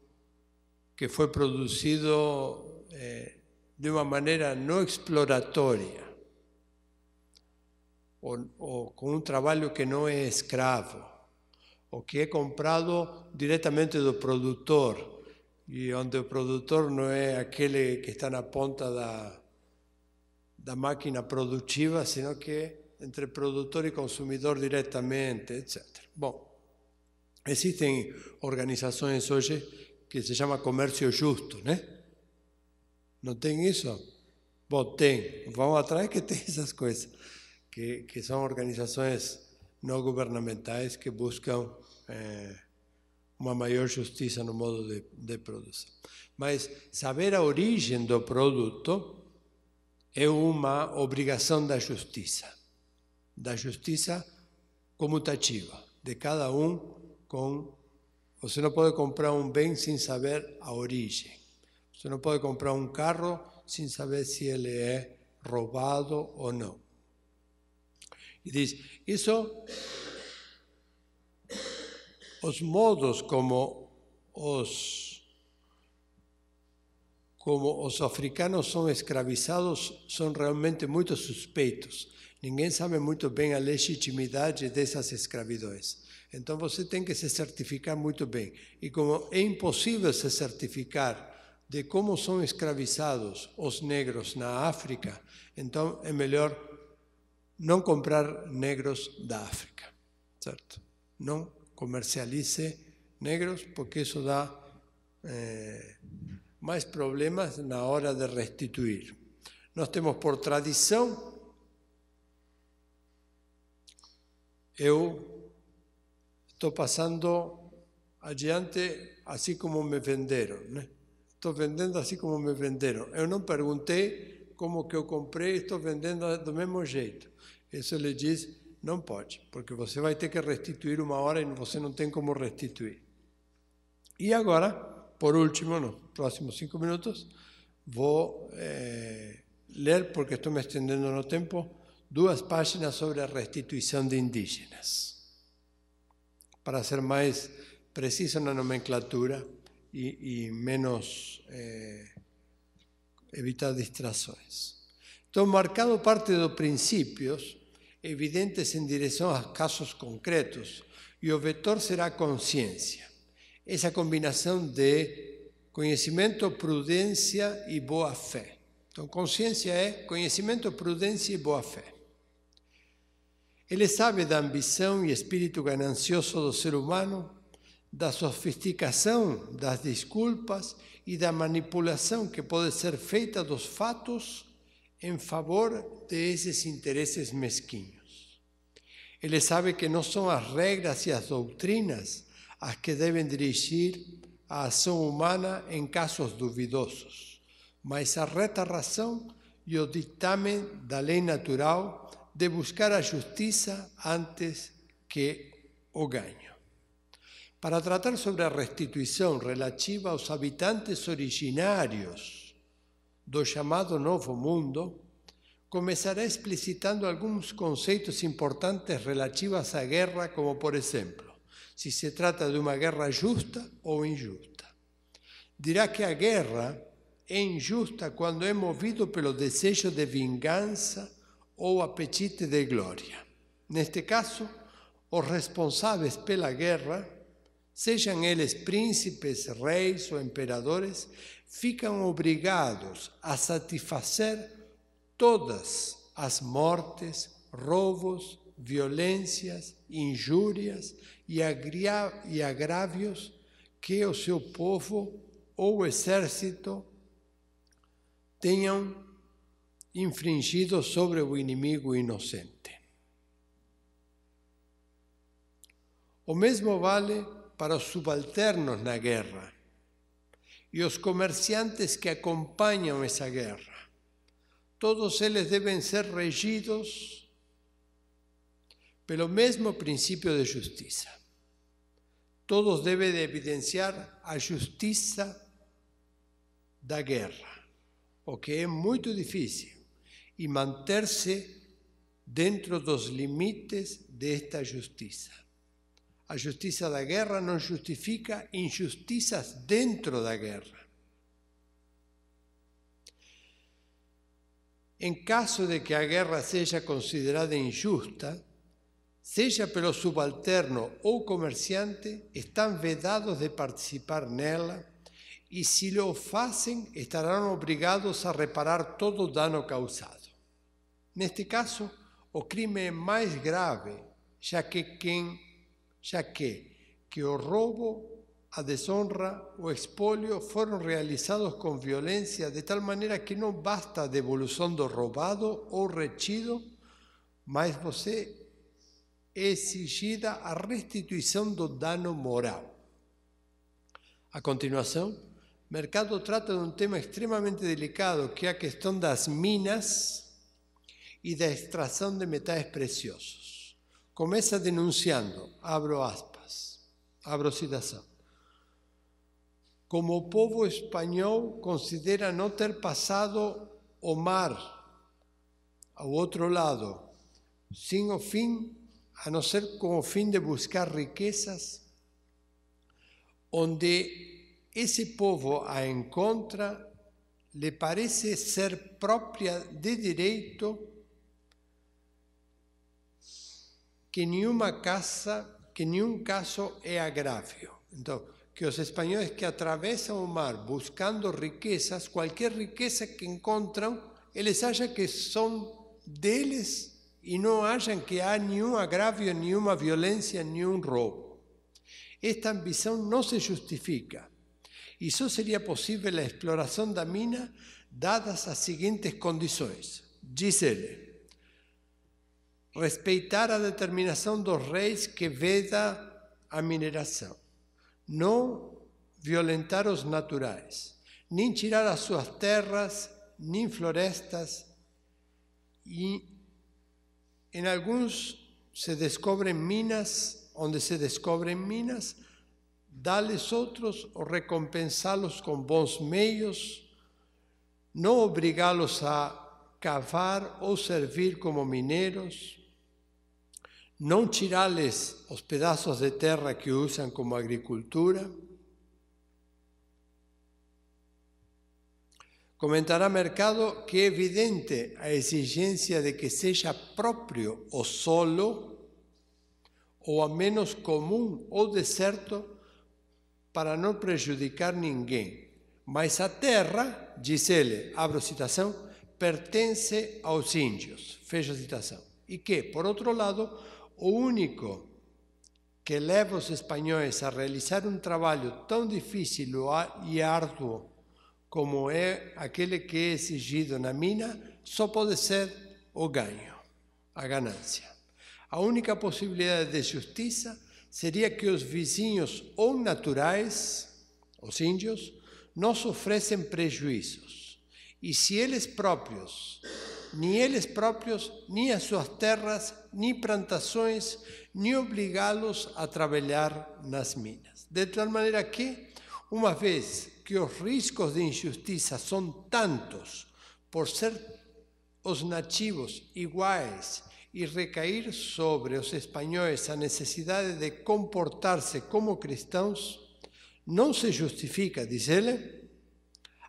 que fue producido eh, de una manera no exploratoria. ou com um trabalho que não é escravo, ou que é comprado diretamente do produtor, e onde o produtor não é aquele que está na ponta da, da máquina produtiva, sino que entre produtor e consumidor diretamente, etc. Bom, existem organizações hoje que se chama comércio justo, né? Não tem isso? Bom, tem. Vamos atrás que tem essas coisas que, que são organizações não governamentais que buscam eh, uma maior justiça no modo de, de produção. Mas saber a origem do produto é uma obrigação da justiça, da justiça comutativa, de cada um com. Você não pode comprar um bem sem saber a origem. Você não pode comprar um carro sem saber se ele é roubado ou não. E diz, isso, os modos como os, como os africanos são escravizados são realmente muito suspeitos. Ninguém sabe muito bem a legitimidade dessas escravidões. Então você tem que se certificar muito bem. E como é impossível se certificar de como são escravizados os negros na África, então é melhor não comprar negros da África, certo? Não comercialize negros, porque isso dá eh, mais problemas na hora de restituir. Nós temos por tradição. Eu estou passando adiante assim como me venderam, né? Estou vendendo assim como me venderam. Eu não perguntei como que eu comprei, estou vendendo do mesmo jeito. Isso ele diz: não pode, porque você vai ter que restituir uma hora e você não tem como restituir. E agora, por último, nos próximos cinco minutos, vou eh, ler, porque estou me estendendo no tempo, duas páginas sobre a restituição de indígenas. Para ser mais preciso na nomenclatura e, e menos. Eh, evitar distrações. Então, marcado parte dos princípios evidentes en dirección a casos concretos y el vector será conciencia. Esa combinación de conocimiento, prudencia y boa fe. Entonces, conciencia es conocimiento, prudencia y boa fe. Ele sabe da ambição e espírito ganancioso do ser humano, da sofisticação das desculpas e da manipulação que pode ser feita dos fatos em favor de esses interesses mesquinhos. Ele sabe que não são as regras e as doutrinas as que devem dirigir a ação humana em casos duvidosos, mas a reta razão e o dictamen da lei natural de buscar a justiça antes que o ganho. Para tratar sobre a restituição relativa aos habitantes originários do chamado Novo Mundo, começará explicitando alguns conceitos importantes relativos à guerra, como por exemplo, se se trata de uma guerra justa ou injusta. Dirá que a guerra é injusta quando é movido pelo desejo de vingança ou apetite de glória. Neste caso, os responsáveis pela guerra, sejam eles príncipes, reis ou imperadores, ficam obrigados a satisfazer todas as mortes, roubos, violências, injúrias e, e que o seu povo ou exército tenham infringido sobre o inimigo inocente. O mesmo vale para os subalternos na guerra e os comerciantes que acompanham essa guerra todos eles devem ser regidos pelo mesmo princípio de justiça. Todos devem evidenciar a justiça da guerra, o que é muito difícil, e manter-se dentro dos limites desta justiça. A justiça da guerra não justifica injustiças dentro da guerra. En caso de que a guerra sea considerada injusta, seja pelo subalterno o comerciante, están vedados de participar ella y, si lo hacen, estarán obligados a reparar todo daño causado. causado. este caso, o crimen es más grave, ya que quien, ya que, que o robo a deshonra o expolio fueron realizados con violencia, de tal manera que no basta devolución robado robado o rechido, mas você exigida a restitución do dano moral. A continuación, Mercado trata de un tema extremadamente delicado, que la a de das minas y la extracción de metales preciosos. Comienza denunciando, abro aspas, abro citación, como o povo espanhol considera não ter passado o mar ao outro lado, sem o fim, a não ser com o fim de buscar riquezas, onde esse povo a encontra, lhe parece ser própria de direito que nenhuma casa, que nenhum caso é agravio. Então, que los españoles que atravesan o mar buscando riquezas, cualquier riqueza que encuentran, les haya que son deles y no hayan que ni un agravio, ni una violencia ni un robo. Esta ambición no se justifica y sería posible la exploración de da mina dadas las siguientes condiciones: Diz respetar la determinación de los reyes que veda a mineración. No violentar los naturales, ni tirar a sus terras, ni florestas, Y en algunos se descubren minas, donde se descubren minas, dales otros o recompensarlos con buenos medios. bons meios, a cavar o servir como mineros. não tirá-lhes os pedaços de terra que usam como agricultura. Comentará Mercado que é evidente a exigência de que seja próprio o solo, ou a menos comum ou deserto, para não prejudicar ninguém. Mas a terra, diz ele, abro citação, pertence aos índios, Fecha citação. E que, por outro lado, o único que leva os espanhóis a realizar um trabalho tão difícil e árduo como é aquele que é exigido na mina, só pode ser o ganho, a ganância. A única possibilidade de justiça seria que os vizinhos ou naturais, os índios, não sofressem prejuízos. E se eles próprios ni eles próprios, ni as suas terras, ni plantações, ni obrigá-los a trabalhar nas minas. De tal maneira que, uma vez que os riscos de injustiça são tantos por ser os nativos iguais e recair sobre os espanhóis a necessidade de comportar-se como cristãos, não se justifica, diz ele,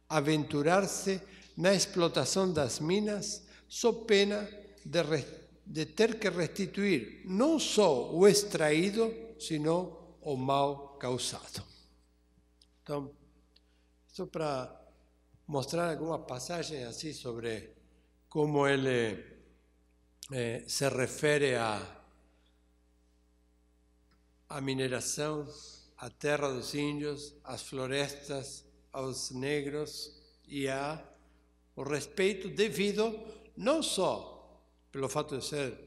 aventurar-se na explotação das minas sob pena de, de ter que restituir não só o extraído, sino o mal causado. Então, isso para mostrar algumas passagens assim sobre como ele eh, se refere a, a mineração, à terra dos índios, às florestas, aos negros e a o respeito devido não só pelo fato de ser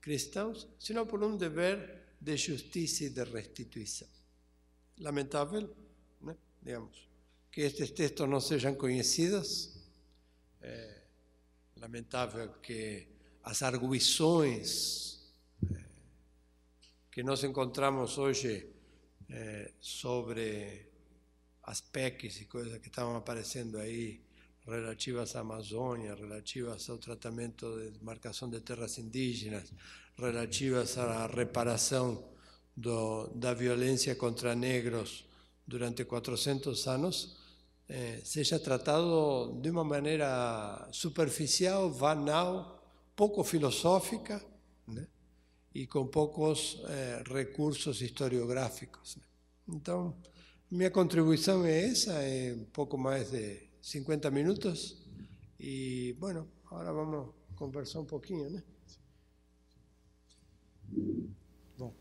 cristãos, sino por um dever de justiça e de restituição. Lamentável, né? digamos, que estes textos não sejam conhecidos. É eh, lamentável que as arguições eh, que nós encontramos hoje eh, sobre as PECs e coisas que estavam aparecendo aí relativas à Amazônia, relativas ao tratamento de demarcação de terras indígenas, relativas à reparação do, da violência contra negros durante 400 anos, eh, seja tratado de uma maneira superficial, banal, pouco filosófica né? e com poucos eh, recursos historiográficos. Né? Então, minha contribuição é essa, é um pouco mais de 50 minutos e, bueno, agora vamos conversar um pouquinho, né? Bom.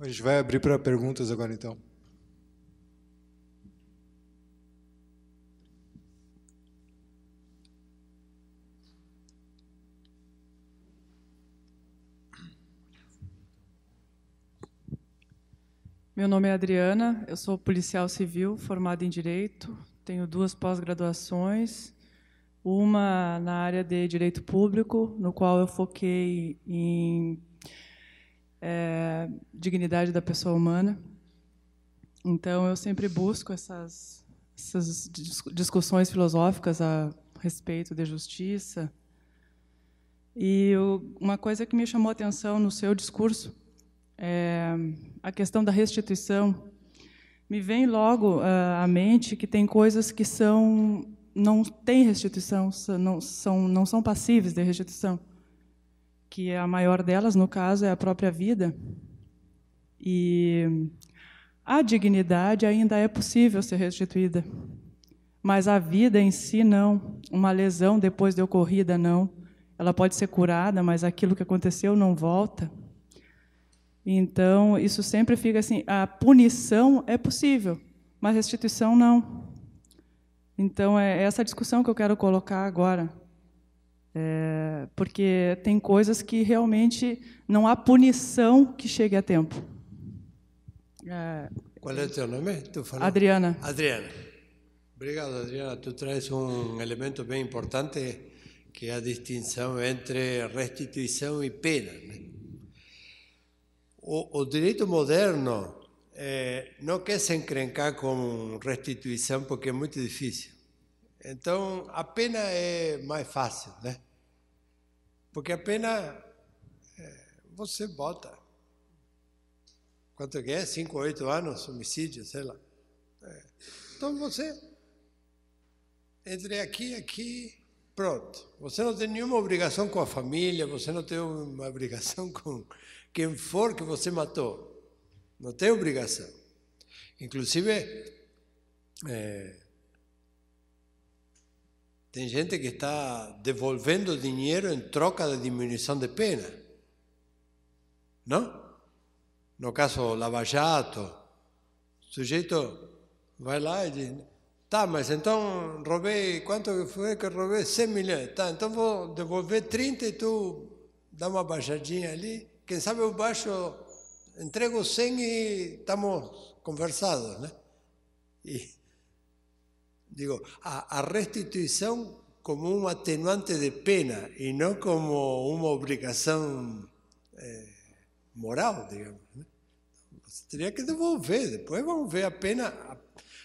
A gente vai abrir para perguntas agora então. Meu nome é Adriana, eu sou policial civil formada em Direito, tenho duas pós-graduações, uma na área de Direito Público, no qual eu foquei em é, dignidade da pessoa humana. Então, eu sempre busco essas, essas discussões filosóficas a respeito de justiça. E eu, uma coisa que me chamou a atenção no seu discurso é, a questão da restituição, me vem logo uh, à mente que tem coisas que são não têm restituição, não são, não são passíveis de restituição, que é a maior delas, no caso, é a própria vida. E a dignidade ainda é possível ser restituída, mas a vida em si não, uma lesão depois de ocorrida não. Ela pode ser curada, mas aquilo que aconteceu não volta. Então, isso sempre fica assim: a punição é possível, mas restituição não. Então, é essa discussão que eu quero colocar agora. É, porque tem coisas que realmente não há punição que chegue a tempo. É, Qual é o teu nome? Tu falou? Adriana. Adriana. Obrigado, Adriana. Tu traz um elemento bem importante, que é a distinção entre restituição e pena. Né? o, o direito moderno é, eh, não quer se encrencar com restituição porque é muito difícil. Então, a pena é mais fácil, né? Porque a pena é, você bota. Quanto é que é? Cinco, oito anos, homicídio, sei lá. É. Então você, entre aqui e aqui, pronto. Você não tem nenhuma obrigação com a família, você não tem uma obrigação com quem for que você matou. Não tem obrigação. Inclusive, é, tem gente que está devolvendo dinheiro em troca da diminuição de pena. Não? No caso Lava Jato, o sujeito vai lá e diz: tá, mas então roubei, quanto foi que roubei? 100 milhões. Tá, então vou devolver 30 e tu dá uma baixadinha ali ¿Quién sabe eu entrega entrego 100 y estamos conversados, no? Y digo, a, restitución como un atenuante de pena y no como una obligación eh, moral, digamos. ¿no? Pues tendría que devolver, después vamos ver a pena.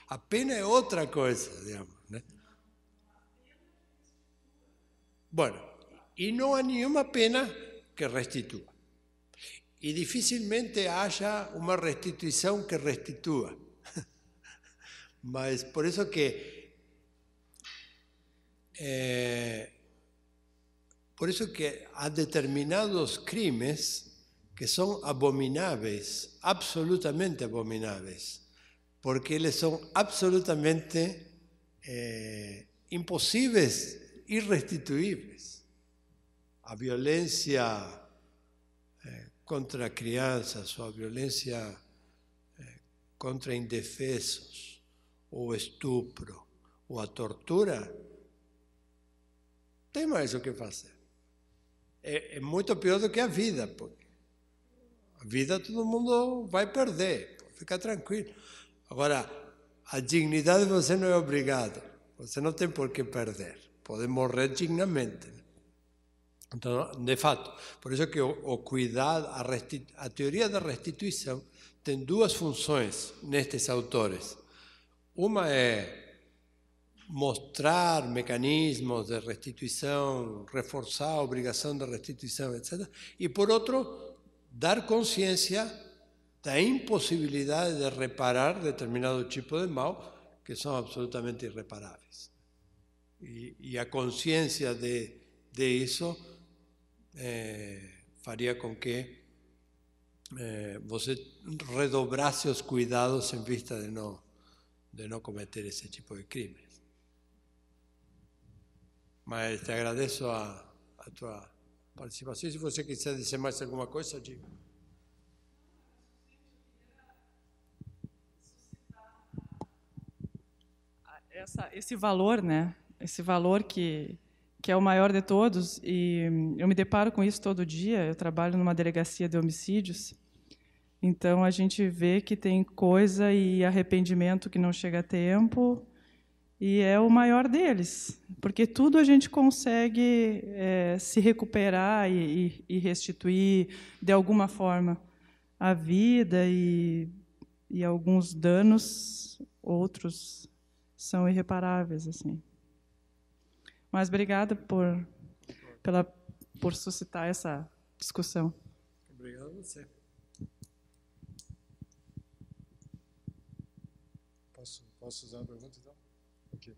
A, pena es otra cosa, digamos. Bueno, y no hay ninguna pena que restitua y difícilmente haya una restitución que restitua. Mas por eso que eh, por eso que a determinados crímenes que son abominables, absolutamente abominables, porque les son absolutamente eh, imposibles, irrestituibles. A violencia contra crianças ou a violência eh, contra indefesos, ou estupro, ou a tortura, tem mais o que fazer. É, é muito pior do que a vida, porque a vida todo mundo vai perder, fica tranquilo. Agora, a dignidade você não é obrigado, você não tem por que perder, pode morrer dignamente. de facto por eso que o, a, teoría de restitución restituição dos funciones en nestes autores. Una es mostrar mecanismos de restitución, reforzar la obligación de restitución, etc. Y e, por otro dar de la imposibilidad de reparar determinado tipo de mal que son absolutamente irreparables. Y e, e a conciencia de, eso é, eh, faria com que é, você redobrasse os cuidados em vista de não, de não cometer esse tipo de crimes. Mas eh, te agradeço a, a tua participação. Se você quiser dizer mais alguma coisa, diga. Ah, essa, esse valor, né? Esse valor que que é o maior de todos, e eu me deparo com isso todo dia. Eu trabalho numa delegacia de homicídios, então a gente vê que tem coisa e arrependimento que não chega a tempo, e é o maior deles, porque tudo a gente consegue é, se recuperar e, e, restituir de alguma forma a vida e, e alguns danos, outros são irreparáveis assim. Mas obrigada por, pela, por suscitar essa discussão. Obrigado a você. Posso, posso usar a pergunta, então? Ok.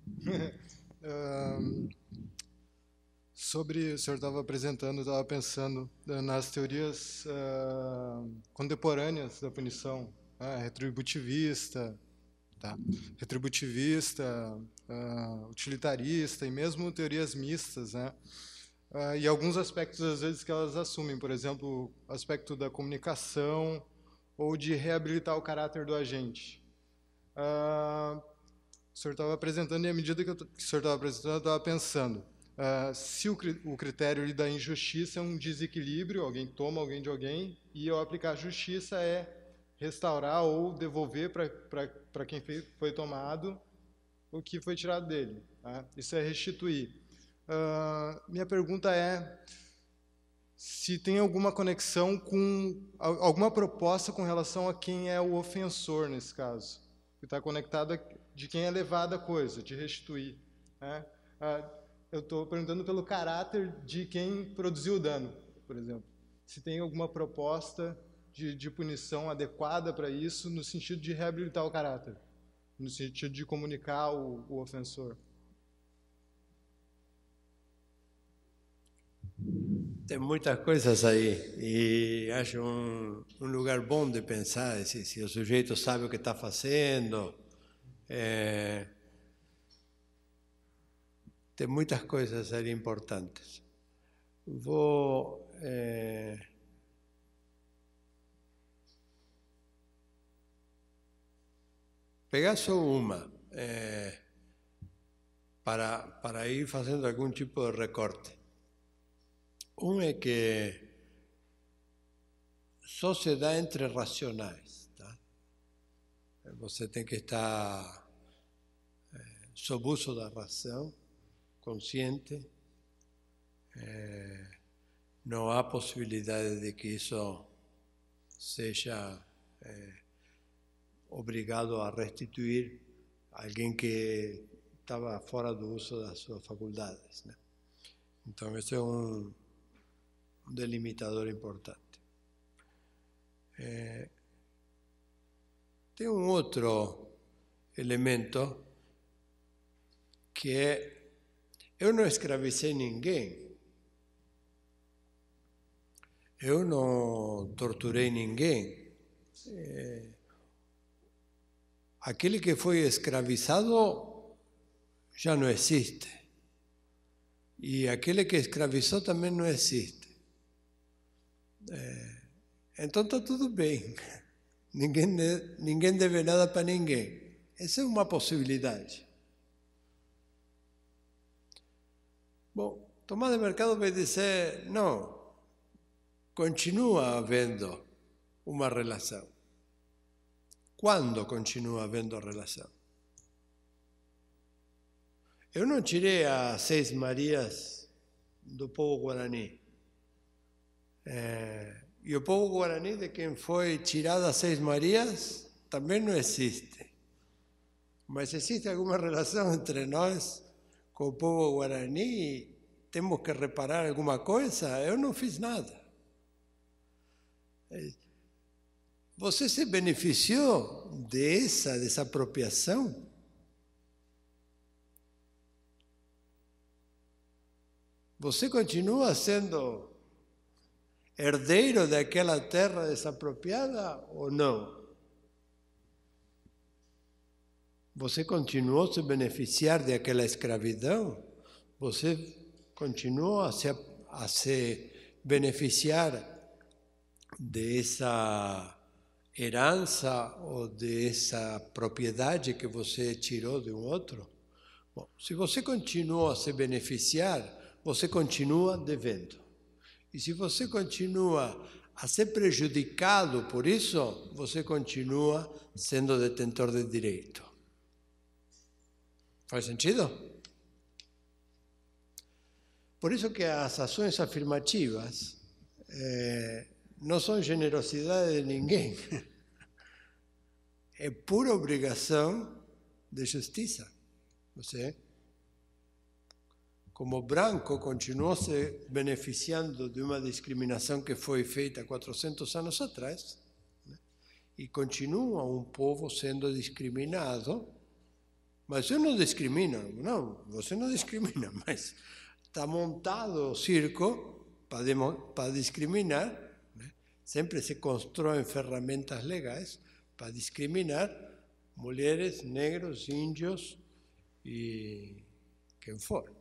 um, sobre, o senhor estava apresentando, estava pensando eh, nas teorias uh, contemporâneas da punição, né? retributivista, tá? retributivista, uh, utilitarista e mesmo teorias mistas, né? Uh, e alguns aspectos às vezes que elas assumem, por exemplo, aspecto da comunicação ou de reabilitar o caráter do agente. Uh, o senhor estava apresentando e à medida que, eu, que o senhor estava apresentando, eu estava pensando uh, se o, o critério da injustiça é um desequilíbrio, alguém toma alguém de alguém, e eu aplicar justiça é restaurar ou devolver para quem foi tomado o que foi tirado dele. Tá? Isso é restituir. Uh, minha pergunta é se tem alguma conexão com alguma proposta com relação a quem é o ofensor nesse caso, que está conectado a, de quem é levada a coisa, de restituir. Né? Uh, eu estou perguntando pelo caráter de quem produziu o dano, por exemplo. Se tem alguma proposta de, de punição adequada para isso, no sentido de reabilitar o caráter no sentido de comunicar o, o ofensor. Tem muitas coisas aí e acho um, um lugar bom de pensar é se, se, o sujeito sabe o que está fazendo. É... Tem muitas coisas ali importantes. Vou é... pegar só uma é, para, para ir fazendo algum tipo de recorte. Um é que só se dá entre racionais. Tá? Você tem que estar é, sob uso da razão, consciente. É, não há possibilidade de que isso seja é, obligado a restituir a alguien que estaba fuera de uso de sus facultades. Entonces, es un delimitador importante. Eh, tengo otro elemento que yo no esclavicé a ninguém. yo no torturé ninguém. nadie. Eh, aquele que foi escravizado já não existe. E aquele que escravizou também não existe. É, então está tudo bem. Ninguém, ninguém deve nada para ninguém. Essa é uma possibilidade. Bom, Tomás de Mercado vai dizer: não, continua havendo uma relação quando continua havendo relação. Eu não tirei as seis Marias do povo guarani. É, eh, e o povo guarani de quem foi tirada as seis Marias também não existe. Mas existe alguma relação entre nós com o povo guarani? Temos que reparar alguma coisa? Eu não fiz nada. Eh, você se beneficiou dessa, desapropriação? Você continua sendo herdeiro daquela terra desapropriada ou não? Você continuou a se beneficiar daquela escravidão? Você continuou a se, a se beneficiar dessa herança ou dessa propriedade que você tirou de um outro, bom, se você continua a se beneficiar, você continua devendo. E se você continua a ser prejudicado por isso, você continua sendo detentor de direito. Faz sentido? Por isso que as ações afirmativas, eh, não são generosidade de ninguém. É pura obrigação de justiça. Você, como branco, continuou se beneficiando de uma discriminação que foi feita 400 anos atrás né? e continua um povo sendo discriminado. Mas eu não discrimino, não, você não discrimina, mas está montado o circo para, para discriminar Siempre se construyen herramientas legales para discriminar mujeres, negros, indios y quien for.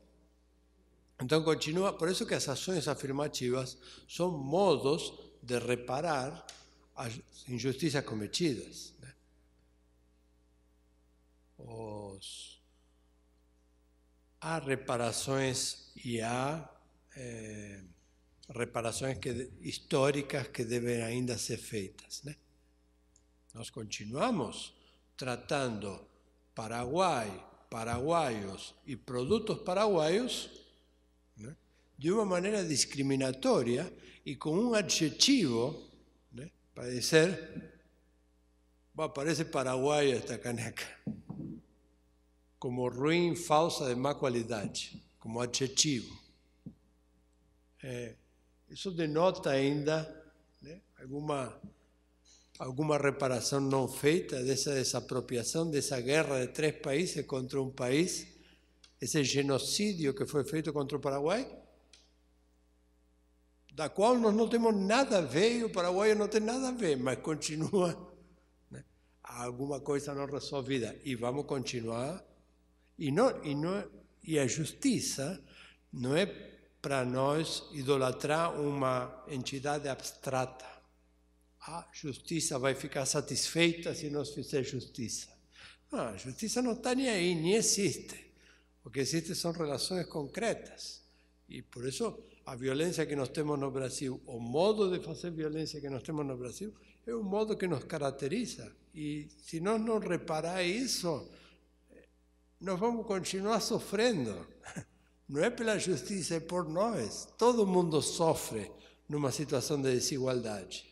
Entonces continúa por eso que las ações afirmativas son modos de reparar las injusticias cometidas. Hay reparaciones y hay... Eh, reparaciones que, históricas que deben ainda ser feitas. Nos continuamos tratando Paraguay, paraguayos y productos paraguayos de una manera discriminatoria y con un adjetivo para decir bueno, parece paraguayo esta caneca. Como ruin falsa, de má calidad, Como adjetivo. Eh, Isso denota ainda né, alguma, alguma reparação não feita dessa desapropriação, dessa guerra de três países contra um país, esse genocídio que foi feito contra o Paraguai, da qual nós não temos nada a ver, o Paraguai não tem nada a ver, mas continua né, alguma coisa não resolvida. E vamos continuar. E, não, e, não, e a justiça não é para nós idolatrar uma entidade abstrata. A justiça vai ficar satisfeita se nós fizermos justiça. Não, ah, a justiça não está nem aí, nem existe. O que existe são relações concretas. E por isso a violência que nós temos no Brasil, o modo de fazer violência que nós temos no Brasil, é um modo que nos caracteriza. E se nós não reparar isso, nós vamos continuar sofrendo. Não é pela justiça, é por nós. Todo mundo sofre numa situação de desigualdade.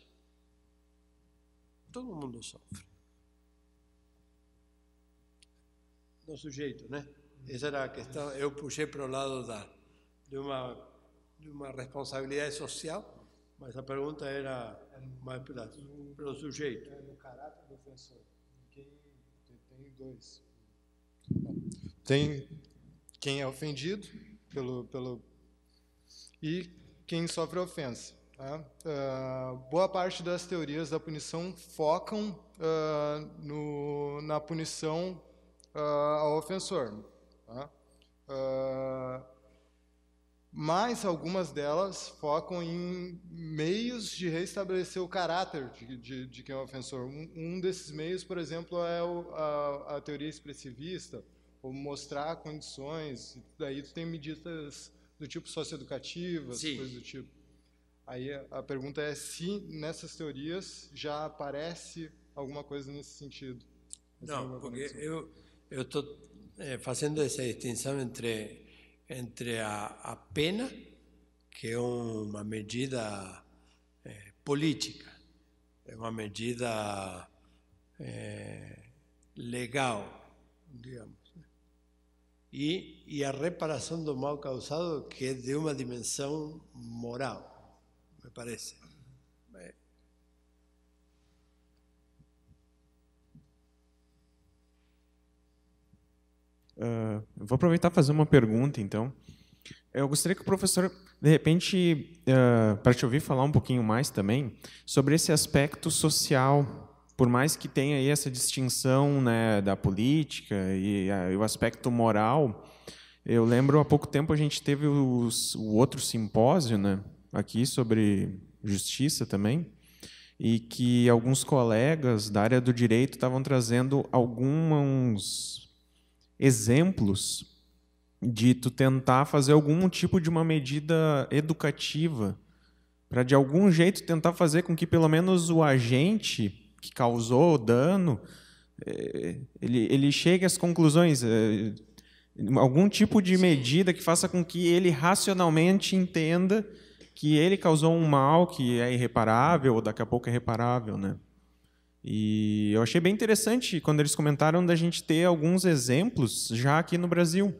Todo mundo sofre. Do sujeito, né? Essa era a questão. Eu puxei para o lado da, de, uma, de uma responsabilidade social, mas a pergunta era mais pela, pelo sujeito. É no caráter do professor. Tem dois. Tem quem é ofendido pelo, pelo, e quem sofre a ofensa. Tá? Uh, boa parte das teorias da punição focam uh, no, na punição uh, ao ofensor. Tá? mas algumas delas focam em meios de restabelecer o caráter de, de, de quem é o ofensor. Um, um, desses meios, por exemplo, é o, a, a teoria expressivista, mostrar condições, daí tu tem medidas do tipo socioeducativas, Sim. coisas do tipo. Aí a pergunta é se nessas teorias já aparece alguma coisa nesse sentido. Não, é porque eu eu estou eh, fazendo essa distinção entre entre a, a pena, que é uma medida eh, política, é uma medida eh, legal, digamos, e, e a reparação do mal causado, que é de uma dimensão moral, me parece. Uh, vou aproveitar e fazer uma pergunta, então. Eu gostaria que o professor, de repente, uh, para te ouvir falar um pouquinho mais também, sobre esse aspecto social por mais que tenha aí essa distinção né, da política e, a, e, o aspecto moral, eu lembro há pouco tempo a gente teve os, o outro simpósio né, aqui sobre justiça também, e que alguns colegas da área do direito estavam trazendo alguns exemplos de tu tentar fazer algum tipo de uma medida educativa para de algum jeito tentar fazer com que pelo menos o agente que causou dano, é, ele, ele chega às conclusões, é, algum tipo de medida que faça com que ele racionalmente entenda que ele causou um mal que é irreparável ou daqui a pouco é reparável, né? E eu achei bem interessante quando eles comentaram da gente ter alguns exemplos já aqui no Brasil,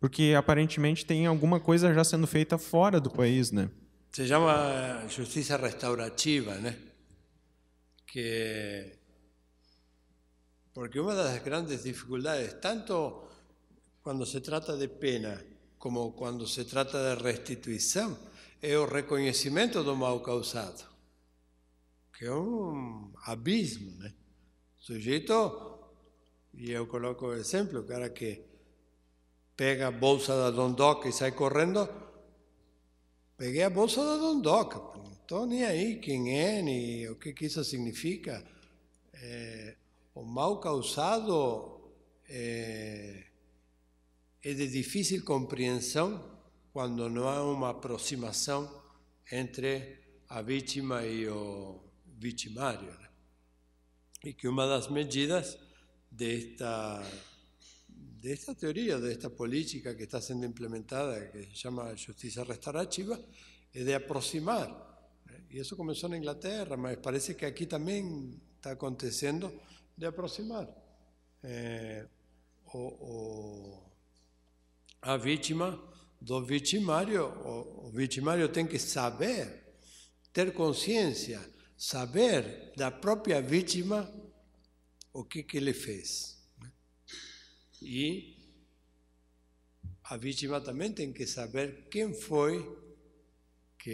porque aparentemente tem alguma coisa já sendo feita fora do país, né? Se chama eh, justiça restaurativa, né? que porque una de las grandes dificultades, tanto cuando se trata de pena como cuando se trata de restituição, é o reconhecimento do mal causado, que é um abismo, né? sujeito, e eu coloco o exemplo, o cara que pega a bolsa da dondoca e sai correndo, peguei a bolsa da dondoca, estoy ni ahí quién es qué o qué significa. el eh, o mal causado eh, es de difícil comprensión cuando no hay una aproximación entre la víctima y el victimario y que una de las medidas de esta teoría, de esta política que está siendo implementada, que se llama justicia restaurativa, es de aproximar y eso comenzó en Inglaterra, me parece que aquí también está aconteciendo, de aproximar eh, o, o, a vítima do vitimário. O, o vitimário tem que saber, ter consciência, saber da própria vítima o que, que ele fez. E a vítima também tem que saber quem foi que.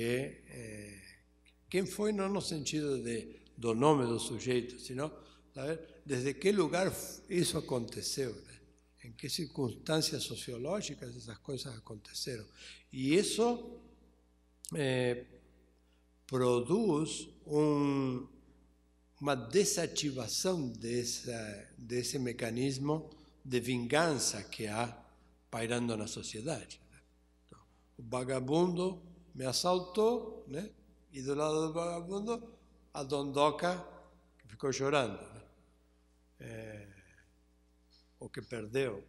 Eh, quem foi não no sentido de, do nome do sujeito, senão saber desde que lugar isso aconteceu, né? em que circunstâncias sociológicas essas coisas aconteceram. E isso eh, produz um, uma desativação dessa, desse mecanismo de vingança que há pairando na sociedade. o vagabundo me assaltou, né? E do lado do vagabundo, a dondoca que ficou chorando, né? é, o que perdeu.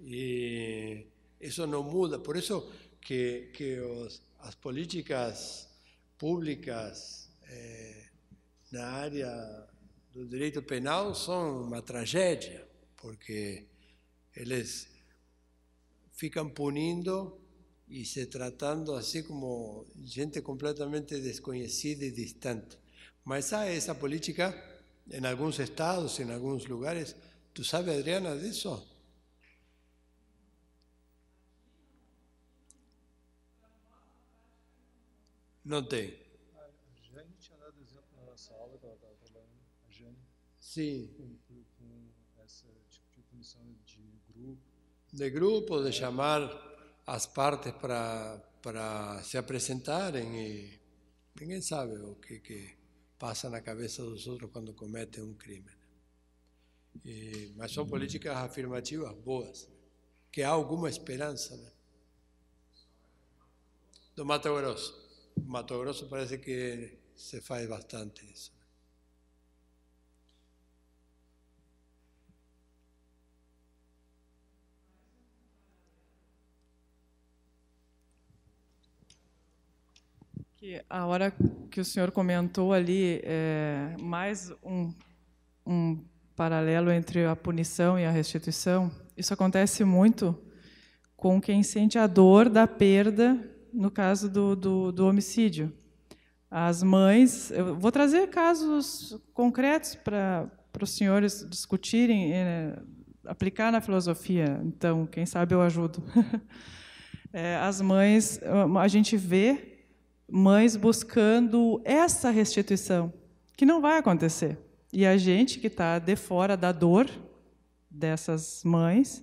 E isso não muda, por isso que, que os, as políticas públicas é, na área do direito penal são uma tragédia, porque eles ficam punindo y se tratando así como gente completamente desconocida y distante. Mas hay esa política en algunos estados, en algunos lugares. ¿Tú sabes, Adriana, de eso? No te. Sí. de grupo. De grupo, de llamar. as partes para se apresentarem e ninguém sabe o que, que passa na cabeça dos outros quando cometem um crime. Né? E, mas são políticas afirmativas boas, né? que há alguma esperança. Né? Do Mato Grosso. Mato Grosso parece que se faz bastante isso. que a hora que o senhor comentou ali é mais um, um paralelo entre a punição e a restituição. Isso acontece muito com quem sente a dor da perda, no caso do, do, do homicídio. As mães. Eu vou trazer casos concretos para os senhores discutirem, é, aplicar na filosofia. Então, quem sabe eu ajudo. É, as mães, a gente vê mães buscando essa restituição, que não vai acontecer. E a gente que está de fora da dor dessas mães,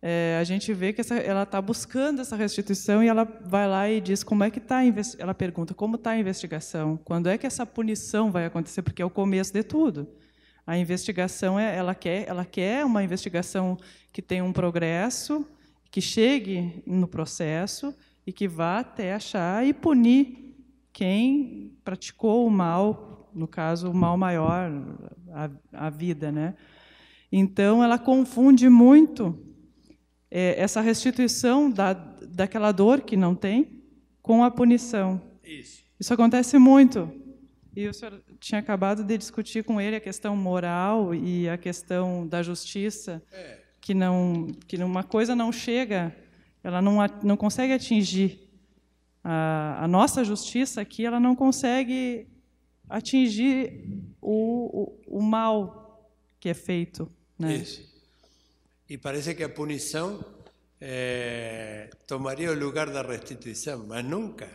é, a gente vê que essa, ela está buscando essa restituição e ela vai lá e diz como é que está ela pergunta como está a investigação, quando é que essa punição vai acontecer, porque é o começo de tudo. A investigação é, ela quer, ela quer uma investigação que tenha um progresso, que chegue no processo, e que vá até achar e punir quem praticou o mal, no caso, o mal maior, a, a vida. Né? Então, ela confunde muito é, essa restituição da, daquela dor que não tem com a punição. Isso. Isso acontece muito. E o senhor tinha acabado de discutir com ele a questão moral e a questão da justiça, é. que não que uma coisa não chega ela não, não consegue atingir a, a, nossa justiça aqui, ela não consegue atingir o, o, o mal que é feito. Né? Isso. E parece que a punição é, tomaria o lugar da restituição, mas nunca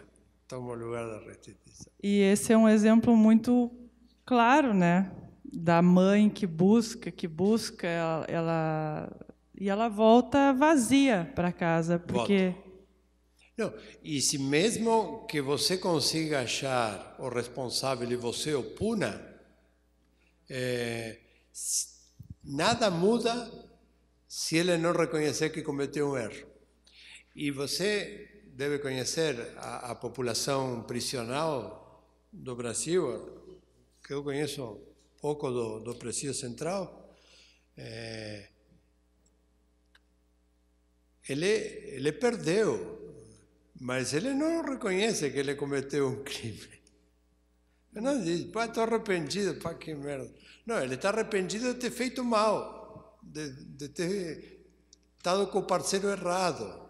toma o lugar da restituição. E esse é um exemplo muito claro, né? Da mãe que busca, que busca, ela, ela e ela volta vazia para casa, porque. Não, e se mesmo que você consiga achar o responsável e você o puna, é, nada muda se ele não reconhecer que cometeu um erro. E você deve conhecer a, a população prisional do Brasil, que eu conheço pouco do, do Brasil Central. É, ele, ele perdeu, mas ele não reconhece que ele cometeu um crime. Ele não diz, pá, estou arrependido, pá, que merda. Não, ele está arrependido de ter feito mal, de, de ter estado com o parceiro errado,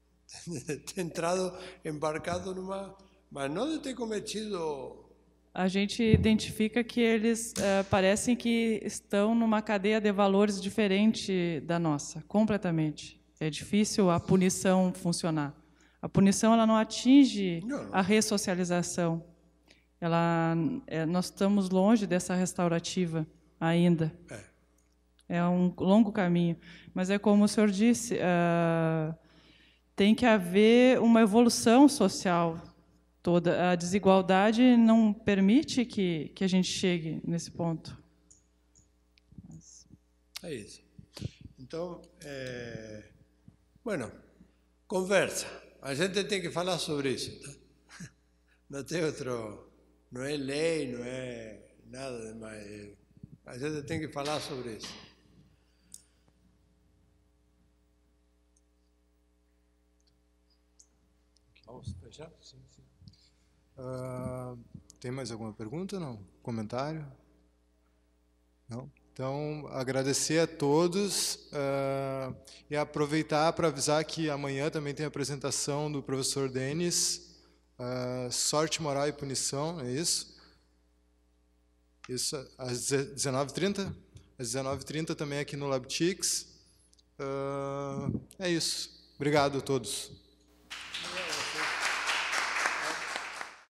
de ter entrado embarcado numa. Mas não de ter cometido a gente identifica que eles eh, parecem que estão numa cadeia de valores diferente da nossa, completamente é difícil a punição funcionar. A punição ela não atinge a ressocialização. Ela, é, nós estamos longe dessa restaurativa ainda. É. é. um longo caminho. Mas é como o senhor disse, uh, tem que haver uma evolução social toda. A desigualdade não permite que, que a gente chegue nesse ponto. É isso. Então, é... Bueno, conversa. A gente tem que falar sobre isso. Tá? Não tem outro. Não é lei, não é nada demais. Eh, A gente tem que falar sobre isso. Vamos fechar? Sim, sim. Uh, ah, tem mais alguma pergunta? Não? Comentário? Não? Então, agradecer a todos uh, e aproveitar para avisar que amanhã também tem a apresentação do professor Denis, uh, Sorte Moral e Punição, é isso? Isso, às 19h30? Às 19h30 também aqui no LabTix. Uh, é isso. Obrigado a todos.